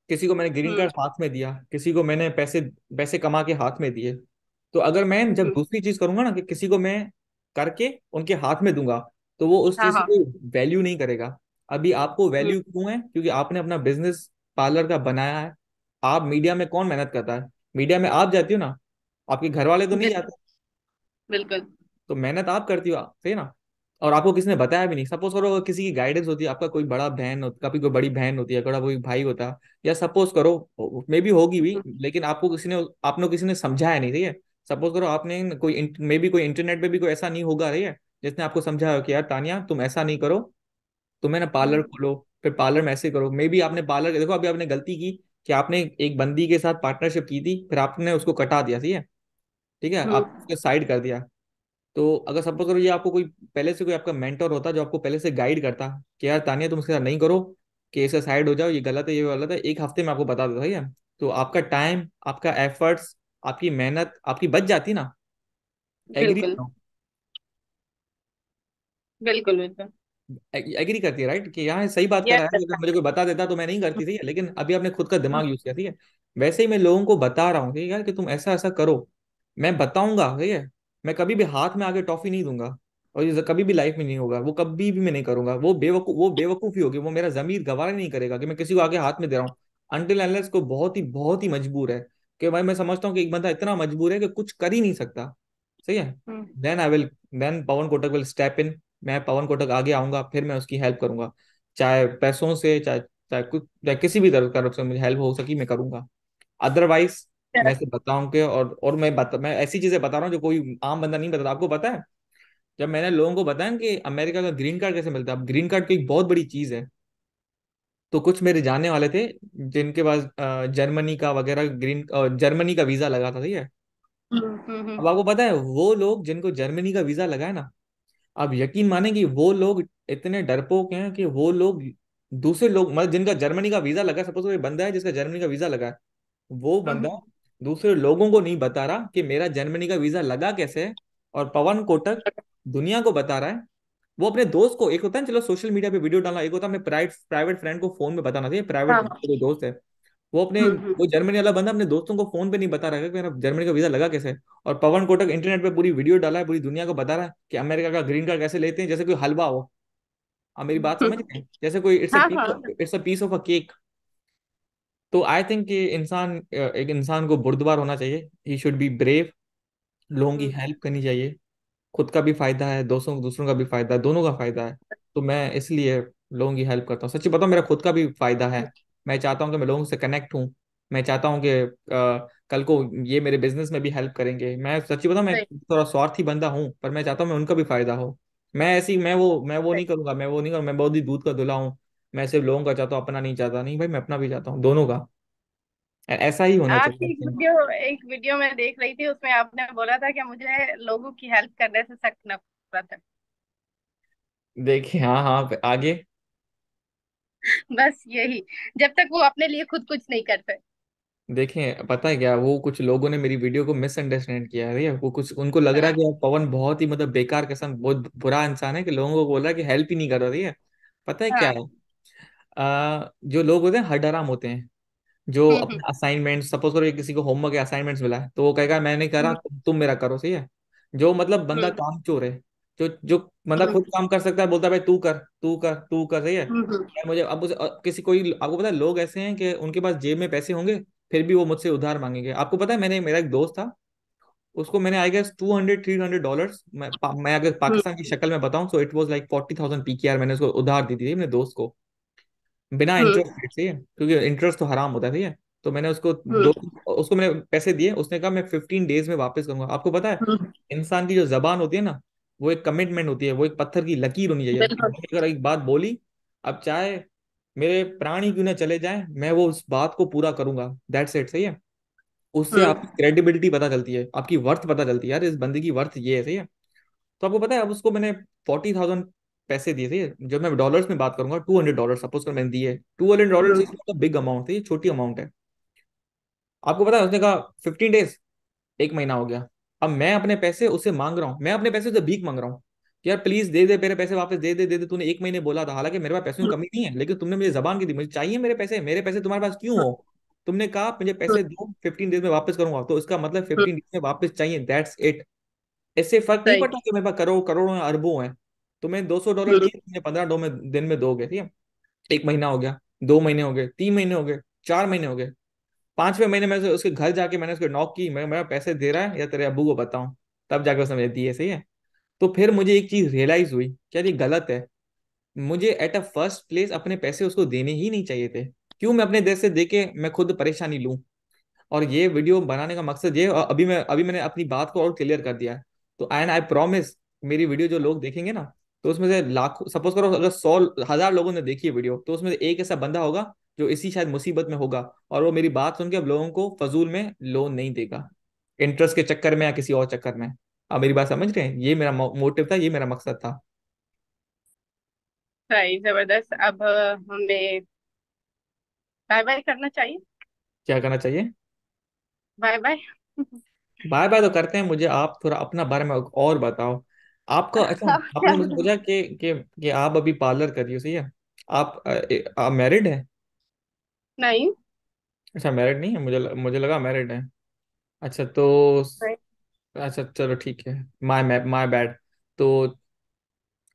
किसी को मैंने ग्रीन हम्म। कार्ड हाथ में दिया किसी को मैंने पैसे पैसे कमा के हाथ में दिए तो अगर मैं जब हम्म। दूसरी चीज करूंगा ना कि किसी को मैं करके उनके हाथ में दूंगा तो वो उस हाँ, चीज हाँ। को वैल्यू नहीं करेगा अभी आपको वैल्यू हम्म। क्यों है क्योंकि आपने अपना बिजनेस पार्लर का बनाया है आप मीडिया में कौन मेहनत करता है मीडिया में आप जाती हो ना आपके घर वाले तो नहीं जाते बिल्कुल तो मेहनत आप करती हो सही ना और आपको किसने बताया भी नहीं सपोज करो किसी की गाइडेंस होती है आपका कोई बड़ा बहन आपकी कोई बड़ी बहन होती है बड़ा कोई भाई होता या सपोज करो मे भी होगी भी हाँ। लेकिन आपको किसी ने आपने किसी ने समझाया नहीं ठीक है सपोज करो आपने कोई मे भी कोई इंटरनेट पे भी कोई ऐसा नहीं होगा रही है जिसने आपको समझाया कि यार तानिया तुम ऐसा नहीं करो तुम्हें ना हाँ। पार्लर खोलो फिर पार्लर में ऐसे करो मे भी आपने पार्लर देखो अभी आपने गलती की कि आपने एक बंदी के साथ पार्टनरशिप की थी फिर आपने उसको कटा दिया ठीक है ठीक है हाँ। आप उसको साइड कर दिया तो अगर सपोज करो ये आपको कोई पहले से कोई आपका मेंटर होता जो आपको पहले से गाइड करता कि यार तानिया तुम उसके साथ नहीं करो कि ऐसे साइड हो जाओ ये गलत है ये गलत है एक हफ्ते में आपको बता देता है तो आपका टाइम आपका एफर्ट्स आपकी मेहनत आपकी बच जाती ना एग्री बिल्कुल बिल्कुल एग्री करती है राइट कि यहाँ सही बात कर रहा है अगर मुझे कोई बता देता तो मैं नहीं करती थी लेकिन अभी आपने खुद का दिमाग यूज किया ठीक है वैसे ही मैं लोगों को बता रहा हूँ ठीक है कि तुम ऐसा ऐसा करो मैं बताऊंगा ठीक है मैं कभी भी हाथ में आगे टॉफी नहीं दूंगा और ये कभी भी लाइफ में नहीं होगा वो कभी भी मैं नहीं करूंगा वो बेवकू वो बेवकूफी होगी वो मेरा जमीर गवारा नहीं करेगा कि मैं किसी को आगे हाथ में दे रहा हूँ अंटिल एनलेस को बहुत ही बहुत ही मजबूर है कि भाई मैं समझता हूँ कि एक बंदा इतना मजबूर है कि कुछ कर ही नहीं सकता सही है then I will then Pawan Kotak will step in मैं पवन कोटक आगे आऊंगा फिर मैं उसकी हेल्प करूंगा चाहे पैसों से चाहे चाहे कुछ चाहे किसी भी तरफ से मुझे हेल्प हो सकी मैं करूंगा अदरवाइज मैं ऐसे बताऊं के और और मैं बता, मैं ऐसी चीजें बता रहा हूँ जो कोई आम बंदा नहीं बताता आपको पता है जब मैंने लोगों को बताया कि अमेरिका का ग्रीन कार्ड कैसे मिलता है ग्रीन कार्ड की बहुत बड़ी चीज है तो कुछ मेरे जानने वाले थे जिनके पास जर्मनी का वगैरह ग्रीन जर्मनी का वीजा लगा था ठीक है हम्म, हम्म, हम्म। अब आपको पता है वो लोग जिनको जर्मनी का वीजा लगा है ना आप यकीन माने कि वो लोग इतने डरपोक हैं कि वो लोग दूसरे लोग मतलब जिनका जर्मनी का वीजा लगा सपोज कोई बंदा है जिसका जर्मनी का वीजा लगा है वो हाँ। बंदा दूसरे लोगों को नहीं बता रहा कि मेरा जर्मनी का वीजा लगा कैसे और पवन कोटक दुनिया को बता रहा है वो अपने दोस्त को एक होता है चलो सोशल मीडिया पे वीडियो डालना एक होता है अपने प्राइवेट प्राइवेट फ्रेंड को फोन में बताना चाहिए प्राइवेट हाँ। दोस्त है वो अपने हम्म, हम्म। वो जर्मनी वाला बंदा अपने दोस्तों को फोन पे नहीं बता रहा है कि मेरा जर्मनी का वीजा लगा कैसे और पवन कोटक इंटरनेट पे पूरी वीडियो डाला है पूरी दुनिया को बता रहा है कि अमेरिका का ग्रीन कार्ड कैसे लेते हैं जैसे कोई हलवा हो आप मेरी बात हम्म। समझते हैं जैसे कोई it's it's a piece of a cake तो आई थिंक कि इंसान एक इंसान को बुरदबार होना चाहिए ही शुड बी ब्रेव लोगों की हेल्प हम्म। करनी चाहिए खुद का भी फायदा है दोस्तों दूसरों का भी फायदा है दोनों का फायदा है तो मैं इसलिए लोगों की हेल्प करता हूँ सच्ची बताऊँ मेरा खुद का भी फायदा है मैं चाहता हूँ कि मैं लोगों से कनेक्ट हूँ मैं चाहता हूँ कि कल को ये मेरे बिजनेस में भी हेल्प करेंगे मैं सच्ची बताऊँ मैं थोड़ा स्वार्थी बंदा हूँ पर मैं चाहता हूँ मैं उनका भी फायदा हो मैं ऐसी मैं वो मैं वो नहीं करूंगा मैं वो नहीं करूँगा मैं बहुत ही दूध का दुला हूँ मैं सिर्फ लोगों का चाहता हूँ अपना नहीं चाहता नहीं भाई मैं अपना भी चाहता हूँ दोनों का ऐसा ही होना आपकी चाहिए एक वीडियो एक वीडियो में देख रही थी उसमें आपने बोला था कि मुझे लोगों की हेल्प करने से सख्त नफरत है देखिए हाँ हाँ आगे बस यही जब तक वो अपने लिए खुद कुछ नहीं करते देखें पता है क्या वो कुछ लोगों ने मेरी वीडियो को मिसअंडरस्टैंड किया है वो कुछ उनको लग रहा है कि पवन बहुत ही मतलब बेकार किस्म बहुत बुरा इंसान है कि लोगों को बोला कि हेल्प ही नहीं कर रही है पता है क्या हाँ। है आ, जो लोग होते हैं हडराम होते हैं जो अपने असाइनमेंट सपोज करो किसी को होमवर्क या असाइनमेंट्स मिला है तो वो कहेगा मैं नहीं करा हम्म। तुम, तुम मेरा करो सही है जो मतलब बंदा हम्म। काम चोर है जो जो मतलब खुद काम कर सकता है बोलता है भाई तू कर तू कर तू कर सही है मुझे अब उसे किसी कोई आपको पता है लोग ऐसे हैं कि उनके पास जेब में पैसे होंगे फिर भी वो मुझसे उधार मांगेंगे आपको पता है मैंने मेरा एक दोस्त था उसको मैंने I guess two hundred three hundred dollar मैं अगर पाकिस्तान की शक्ल में बताऊं so it was like forty thousand PKR मैंने उसको उधार दी थी अपने दोस्त को बिना इंटरेस्ट हम्म। रेट से क्योंकि इंटरेस्ट तो हराम होता है ठीक है तो मैंने उसको हम्म। दो उसको मैंने पैसे दिए उसने कहा मैं फिफ्टीन डेज में वापस करूंगा आपको पता है हम्म। इंसान की जो जबान होती है ना वो एक कमिटमेंट होती है वो एक पत्थर की लकीर होनी चाहिए अगर एक बात बोली अब चाहे मेरे प्राणी क्यों ना चले जाए मैं वो उस बात को पूरा करूंगा दैट्स इट सही है उससे आपकी क्रेडिबिलिटी पता चलती है आपकी वर्थ पता चलती है यार इस बंदे की वर्थ ये है सही है तो आपको पता है अब उसको मैंने फोर्टी थाउजेंड पैसे दिए थे जब मैं डॉलर्स में बात करूंगा टू हंड्रेड डॉलर सपोज कर मैंने दिए two hundred dollar big amount है छोटी अमाउंट है आपको पता है उसने कहा फिफ्टीन डेज एक महीना हो गया अब मैं अपने पैसे उसे मांग रहा हूँ मैं अपने पैसे उसे भीख मांग रहा हूँ यार प्लीज दे दे मेरे पैसे वापस दे दे दे दे तूने एक महीने बोला था हालांकि मेरे पास पैसों की हम्म। कमी नहीं है लेकिन तुमने मुझे जबान की दी मुझे चाहिए मेरे पैसे मेरे पैसे तुम्हारे पास क्यों हो तुमने कहा मुझे पैसे दो फिफ्टीन डेज में वापस करूंगा तो इसका मतलब फिफ्टीन हम्म। डेज में वापस चाहिए दैट्स इट ऐसे फर्क नहीं पड़ता कि मेरे पास करोड़ करोड़ों अरबों हैं तुम्हें दो सौ डॉलर दिए पंद्रह दो में दिन में दोगे ठीक है एक महीना हो गया दो महीने हो गए तीन महीने हो गए चार महीने हो गए पांचवें महीने में उसके घर जाके मैंने उसको नॉक की मैं मेरा पैसे दे रहा है या तेरे अबू को बताऊं तब जाके उसने मुझे दिए सही है तो फिर मुझे एक चीज रियलाइज हुई क्या ये गलत है मुझे एट अ फर्स्ट प्लेस अपने पैसे उसको देने ही नहीं चाहिए थे क्यों मैं अपने देश से दे के मैं खुद परेशानी लूं और ये वीडियो बनाने का मकसद ये और अभी मैं अभी मैंने अपनी बात को और क्लियर कर दिया तो एंड आई प्रोमिस मेरी वीडियो जो लोग देखेंगे ना तो उसमें से लाखों सपोज करो अगर सौ हजार लोगों ने देखी है वीडियो तो उसमें से एक ऐसा बंदा होगा जो इसी शायद मुसीबत में होगा और वो मेरी बात सुन के अब लोगों को फजूल में लोन नहीं देगा इंटरेस्ट के चक्कर में या किसी और चक्कर में आप मेरी बात समझ रहे हैं ये मेरा मोटिव था ये मेरा मकसद था सही जबरदस्त अब हमें बाय बाय करना चाहिए क्या करना चाहिए बाय बाय बाय बाय तो करते हैं मुझे आप थोड़ा अपना बारे में और बताओ आपका अच्छा आप आपने मुझे बोला कि कि कि आप अभी पार्लर कर रही हो सही है आप आप मैरिड हैं नहीं अच्छा मैरिड नहीं है मुझे मुझे लगा मैरिड है अच्छा तो नहीं अच्छा चलो ठीक है माय माय बैड तो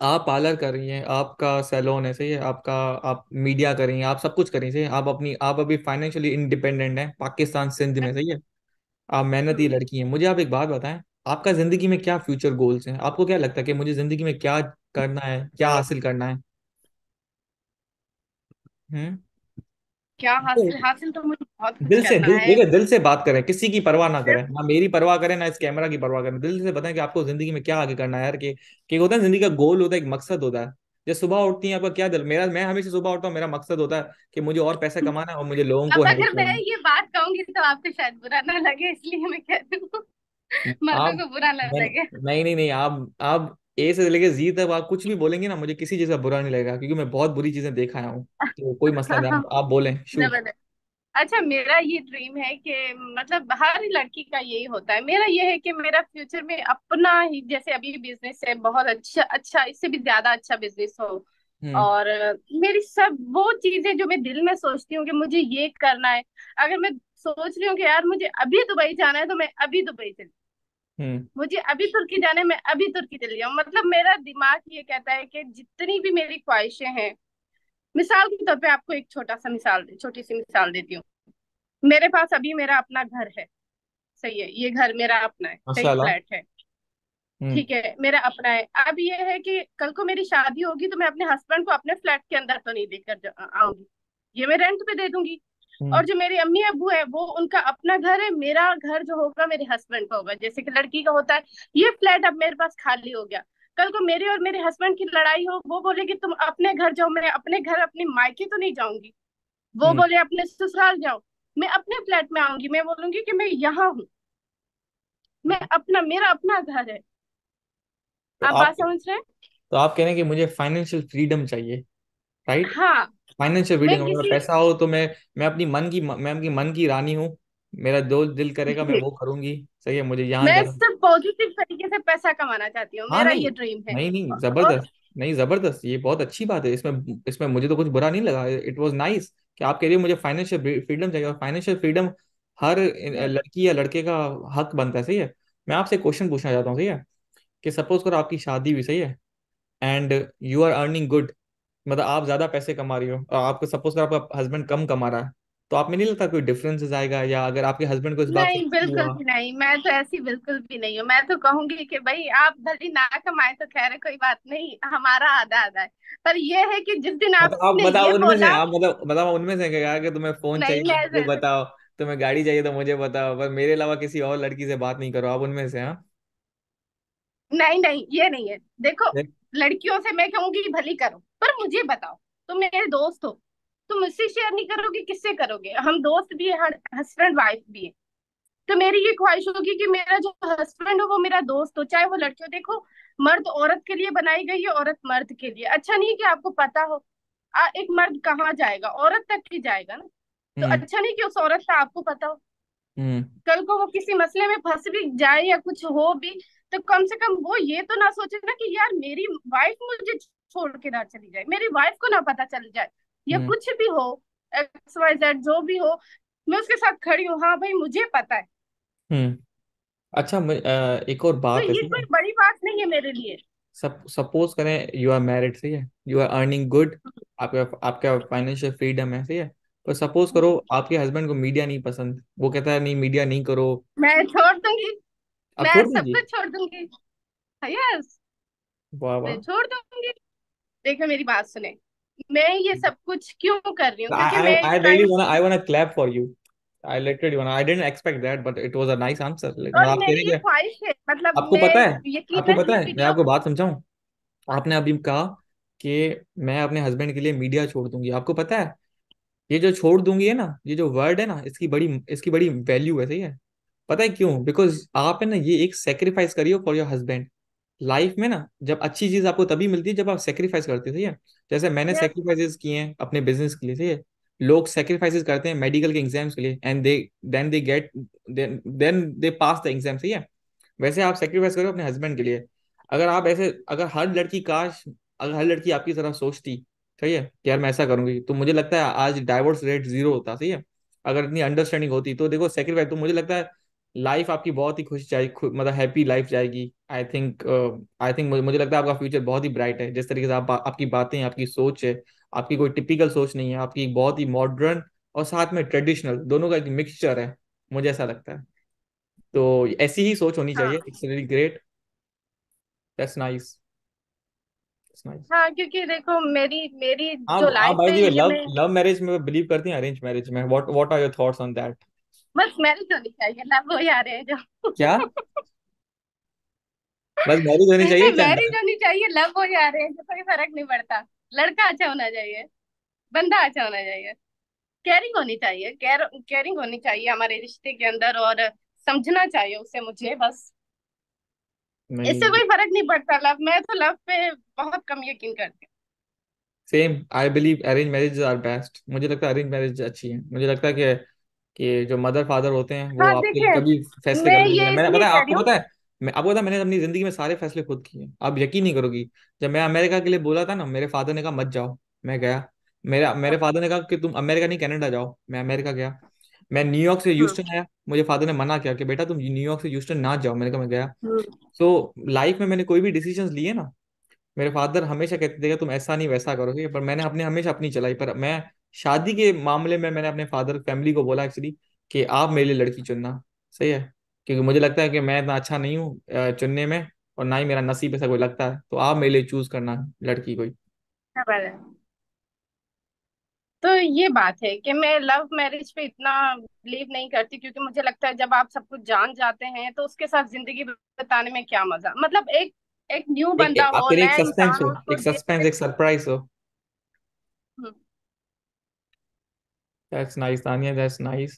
आप पार्लर कर रही हैं आपका सैलून है सही है आपका आप मीडिया कर रही हैं आप सब कुछ कर रही हैं सही है आप अपनी आप अभी फाइनेंशियली इंडिपेंडेंट हैं पाकिस्तान सिंध में सही है आप मेहनती लड़की हैं मुझे आप एक बात बताएं आपका जिंदगी में क्या फ्यूचर गोल्स हैं आपको क्या लगता है कि मुझे जिंदगी में क्या करना है क्या हासिल करना है हम्म? क्या हासिल तो हासिल तो मुझे बहुत कुछ दिल से करना दिल है देखिए दिल से बात करें किसी की परवाह ना करें ना मेरी परवाह करें ना इस कैमरा की परवाह करें दिल से बताएं कि आपको जिंदगी में क्या आगे करना है यार कि कि होता है जिंदगी का गोल होता है एक मकसद होता है जब सुबह उठती है आपका क्या दिल मेरा मैं हमेशा सुबह उठता हूँ मेरा मकसद होता है कि मुझे और पैसा कमाना है और मुझे लोगों को अब हेल्प अगर मैं ये बात कहूंगी तो आपको शायद बुरा ना लगे इसलिए मैं कह रही हूँ मर्दों आप को बुरा ना है क्या नहीं नहीं नहीं आप आप ए से लेके जी तक आप कुछ भी बोलेंगे ना मुझे किसी चीज का बुरा नहीं लगेगा क्योंकि मैं बहुत बुरी चीजें देख आया हूँ तो कोई मसला नहीं आप, हाँ। आप बोलें शुरू जबरदस्त अच्छा मेरा ये ड्रीम है कि मतलब हर लड़की का यही होता है मेरा ये है कि मेरा फ्यूचर में अपना ही जैसे अभी बिजनेस है बहुत अच्छा अच्छा इससे भी ज्यादा अच्छा बिजनेस हो हम्म और मेरी सब वो चीजें जो मैं दिल में सोचती हूँ कि मुझे ये करना है अगर मैं सोच रही हूँ कि यार मुझे अभी दुबई जाना है तो मैं अभी दुबई चली हम्म। मुझे अभी तुर्की जाना है मैं अभी तुर्की चली जाऊँ मतलब मेरा दिमाग ये कहता है कि जितनी भी मेरी ख्वाहिशें हैं मिसाल के तौर पे आपको एक छोटा सा मिसाल छोटी सी मिसाल देती हूँ मेरे पास अभी मेरा अपना घर है सही है ये घर मेरा अपना है सही फ्लैट है हम्म। ठीक है मेरा अपना है अब ये है कि कल को मेरी शादी होगी तो मैं अपने हस्बैंड को अपने फ्लैट के अंदर तो नहीं देकर आऊंगी ये मैं रेंट पे दे दूंगी और हम्म। जो मेरी अम्मी अबू है वो उनका अपना घर है मेरा घर जो होगा मेरे हस्बैंड का होगा जैसे कि लड़की का होता है ये फ्लैट अब मेरे पास खाली हो गया कल को मेरे और मेरे हस्बैंड की लड़ाई हो वो बोले कि तुम अपने घर जाओ मैं अपने घर अपनी मायके तो नहीं जाऊंगी वो हम्म। बोले अपने ससुराल जाओ मैं अपने फ्लैट में आऊंगी मैं बोलूंगी कि मैं यहाँ हूँ मैं अपना मेरा अपना घर है तो आप बात समझ रहे हैं तो आप कह रहे हैं कि मुझे फाइनेंशियल फ्रीडम चाहिए राइट हाँ फाइनेंशियल फ्रीडम अगर पैसा हो तो मैं मैं अपनी मन की मैं अपनी मन की रानी हूँ मेरा दो दिल करेगा मैं वो करूंगी सही है मुझे यहाँ मैं सिर्फ पॉजिटिव तरीके से पैसा कमाना चाहती हूँ हाँ मेरा ये ड्रीम है नहीं नहीं जबरदस्त नहीं जबरदस्त ये बहुत अच्छी बात है इसमें इसमें मुझे तो कुछ बुरा नहीं लगा इट वाज नाइस कि आप कह रही हो मुझे फाइनेंशियल फ्रीडम चाहिए और फाइनेंशियल फ्रीडम हर लड़की या लड़के का हक बनता है सही है मैं आपसे क्वेश्चन पूछना चाहता हूँ सही है कि सपोज करो आपकी शादी भी सही है and you are earning good मतलब आप ज्यादा पैसे कमा रही हो और आपको सपोज कर आपका हस्बैंड कम कमा रहा है तो आप में नहीं लगता कोई डिफरेंसेस आएगा या अगर आपके हस्बैंड को इस बात नहीं बिल्कुल भी नहीं मैं तो ऐसी बिल्कुल भी नहीं हूँ मैं तो कहूंगी कि भाई आप भले ना कमाए तो खैर है कोई बात नहीं हमारा आधा आधा है पर ये है कि जिस दिन मतलब आप आप बताओ उनमें से आप मतलब मतलब उनमें से कहा कि तुम्हें फोन चाहिए तो बताओ तुम्हें गाड़ी चाहिए तो मुझे बताओ पर मेरे अलावा किसी और लड़की से बात नहीं करो आप उनमें से हाँ नहीं नहीं ये नहीं है देखो लड़कियों से मैं कहूंगी भली करो पर मुझे बताओ तुम मेरे दोस्त हो तुम मुझसे शेयर नहीं करोगे किससे करोगे हम दोस्त भी है हस्बैंड वाइफ भी है तो मेरी ये ख्वाहिश होगी कि मेरा जो हस्बैंड हो वो मेरा दोस्त हो चाहे वो लड़कियों देखो मर्द औरत के लिए बनाई गई है औरत मर्द के लिए अच्छा नहीं कि आपको पता हो आ, एक मर्द कहाँ जाएगा औरत तक ही जाएगा ना तो हम्म। अच्छा नहीं कि उस औरत का आपको पता हो हम्म। कल को वो किसी मसले में फंस भी जाए या कुछ हो भी तो कम से कम वो ये तो ना सोचे ना कि यार मेरी वाइफ मुझे छोड़ के ना चली जाए मेरी वाइफ को ना पता चल जाए या हम्म। कुछ भी हो एक्स वाई जेड जो भी हो मैं उसके साथ खड़ी हूँ हाँ भाई मुझे पता है हम्म अच्छा एक और तो बात तो ये कोई बड़ी बात नहीं है मेरे लिए सप, सपोज करें यू आर मैरिड सही है यू आर अर्निंग गुड आपके आपका फाइनेंशियल फ्रीडम है सही है पर सपोज करो हम्म। आपके हस्बैंड को मीडिया नहीं पसंद वो कहता है नहीं मीडिया नहीं करो मैं छोड़ दूंगी मैं सब कुछ छोड़ दूंगी यस हाँ, वाह वाह मैं छोड़ दूंगी देखो मेरी बात सुने मैं ये हम्म। सब कुछ क्यों कर रही हूँ क्योंकि I, मैं I really wanna I wanna clap for you I you know. I didn't expect that, but it was a nice answer. Like, और आप मेरी ये ख्वाहिश है मतलब आपको मैं पता है यकीनन आपको पता है मैं आपको बात समझाऊं आपने अभी कहा कि मैं अपने हस्बैंड के लिए मीडिया छोड़ दूंगी आपको पता है ये जो छोड़ दूंगी है ना ये जो वर्ड है ना इसकी बड़ी इसकी बड़ी वैल्यू है सही है पता है क्यों बिकॉज आप है ना ये एक सेक्रीफाइस करिए फॉर योर हस्बैंड लाइफ में ना जब अच्छी चीज आपको तभी मिलती है जब आप सेक्रीफाइस करते थे जैसे मैंने सेक्रीफाइसेस किए हैं अपने बिजनेस के लिए ठीक है लोग सेक्रीफाइसेस करते हैं मेडिकल के एग्जाम्स के लिए and they then they get then they pass the exam सही है वैसे आप सेक्रीफाइस करो अपने हस्बैंड के लिए अगर आप ऐसे अगर हर लड़की काश अगर हर लड़की आपकी तरह सोचती सही है कि यार मैं ऐसा करूंगी तो मुझे लगता है आज डाइवोर्स रेट जीरो होता सही है अगर इतनी अंडरस्टैंडिंग होती तो देखो सेक्रीफाइस तो मुझे लगता है लाइफ आपकी बहुत ही खुश खु, मतलब हैप्पी लाइफ जाएगी आई थिंक आई थिंक मुझे लगता है आपका फ्यूचर बहुत ही ब्राइट है जिस तरीके से आप आपकी बातें आपकी सोच है आपकी कोई टिपिकल सोच नहीं है आपकी बहुत ही मॉडर्न और साथ में ट्रेडिशनल दोनों का एक मिक्सचर है मुझे ऐसा लगता है तो ऐसी ही सोच होनी चाहिए it's really great that's nice हाँ क्योंकि देखो मेरी मेरी आप, हाँ, जो लाइफ हाँ, है लव लव मैरिज में बिलीव करती हैं अरेंज मैरिज में what what are your thoughts on that बस मैरिज होनी चाहिए ना वो यार है जो क्या बस मैरिज होनी चाहिए क्या मैरिज होनी चाहिए लव हो जा रहे हैं कोई फर्क नहीं पड़ता लड़का अच्छा होना चाहिए बंदा अच्छा होना चाहिए केयरिंग होनी चाहिए केयर केयरिंग होनी चाहिए हमारे रिश्ते के अंदर और समझना चाहिए उसे मुझे बस नहीं इससे कोई फर्क नहीं पड़ता लव मैं तो लव पे बहुत कम यकीन करती हूँ same I believe arrange marriage are best मुझे लगता है अरेंज मैरिज अच्छी है मुझे लगता है कि कि जो मदर फादर होते हैं वो हाँ, आपके लिए कभी फैसले मैं कर देते हैं मैंने पता है आपको पता है मैं आपको पता है मैंने अपनी जिंदगी में सारे फैसले खुद किए हैं आप यकीन नहीं करोगी जब मैं अमेरिका के लिए बोला था ना मेरे फादर ने कहा मत जाओ मैं गया मेरे मेरे फादर ने कहा कि तुम अमेरिका नहीं कनाडा जाओ मैं अमेरिका गया मैं न्यूयॉर्क से हाँ। ह्यूस्टन आया मुझे फादर ने मना किया कि बेटा तुम न्यूयॉर्क से ह्यूस्टन ना जाओ मैंने कहा मैं गया सो हाँ। लाइफ में मैंने कोई भी डिसीजन लिए ना मेरे फादर हमेशा कहते थे तुम ऐसा नहीं वैसा करोगे पर मैंने अपने हमेशा अपनी चलाई पर मैं शादी के मामले में मैंने अपने फादर फैमिली को बोला एक्चुअली कि आप मेरे लिए लड़की चुनना सही है क्योंकि मुझे लगता है कि मैं इतना अच्छा नहीं हूँ चुनने में और ना ही मेरा नसीब ऐसा कोई लगता है तो आप मेरे लिए चूज करना लड़की कोई तो ये बात है कि मैं लव मैरिज पे इतना बिलीव नहीं करती क्योंकि मुझे लगता है जब आप सब कुछ जान जाते हैं तो उसके साथ जिंदगी बिताने में क्या मजा मतलब एक एक न्यू बंदा एक, हो आपके लिए एक नया सस्पेंस इंसान हो एक सस्पेंस एक सरप्राइज हो hmm. That's nice Dania that's nice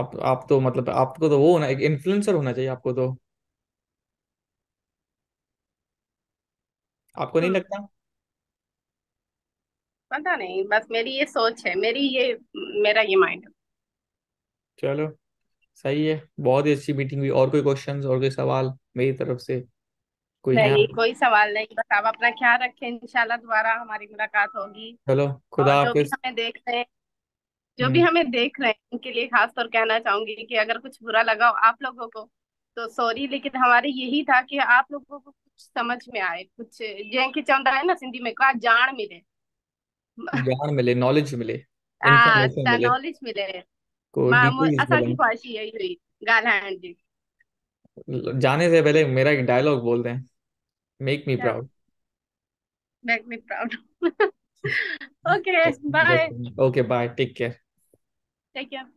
आप आप तो मतलब आपको तो वो होना एक इन्फ्लुएंसर होना चाहिए आपको तो आपको नहीं हम्म। लगता पता नहीं बस मेरी ये सोच है मेरी ये मेरा ये माइंड है चलो सही है बहुत ही अच्छी मीटिंग हुई और कोई क्वेश्चंस और कोई सवाल मेरी तरफ से कोई है नहीं कोई सवाल नहीं बस आप अपना ख्याल रखें इंशाल्लाह दोबारा हमारी मुलाकात होगी चलो खुदा और जो भी हाफिज हमें देख हैं जो भी हम्म। हमें देख रहे हैं उनके लिए खास तौर कहना चाहूंगी कि अगर कुछ बुरा लगा हो आप लोगों को तो सॉरी लेकिन हमारे यही था कि आप लोगों को कुछ समझ में आए कुछ जैं की चवंदा है ना सिंधी में कहा जान मिले ज्ञान मिले नॉलेज मिले आ नॉलेज हाँ, मिले को मां हुई ॻाल्हाइण जी जाने से पहले मेरा एक डायलॉग बोलते हैं make me proud make me proud okay bye okay bye take care Take care.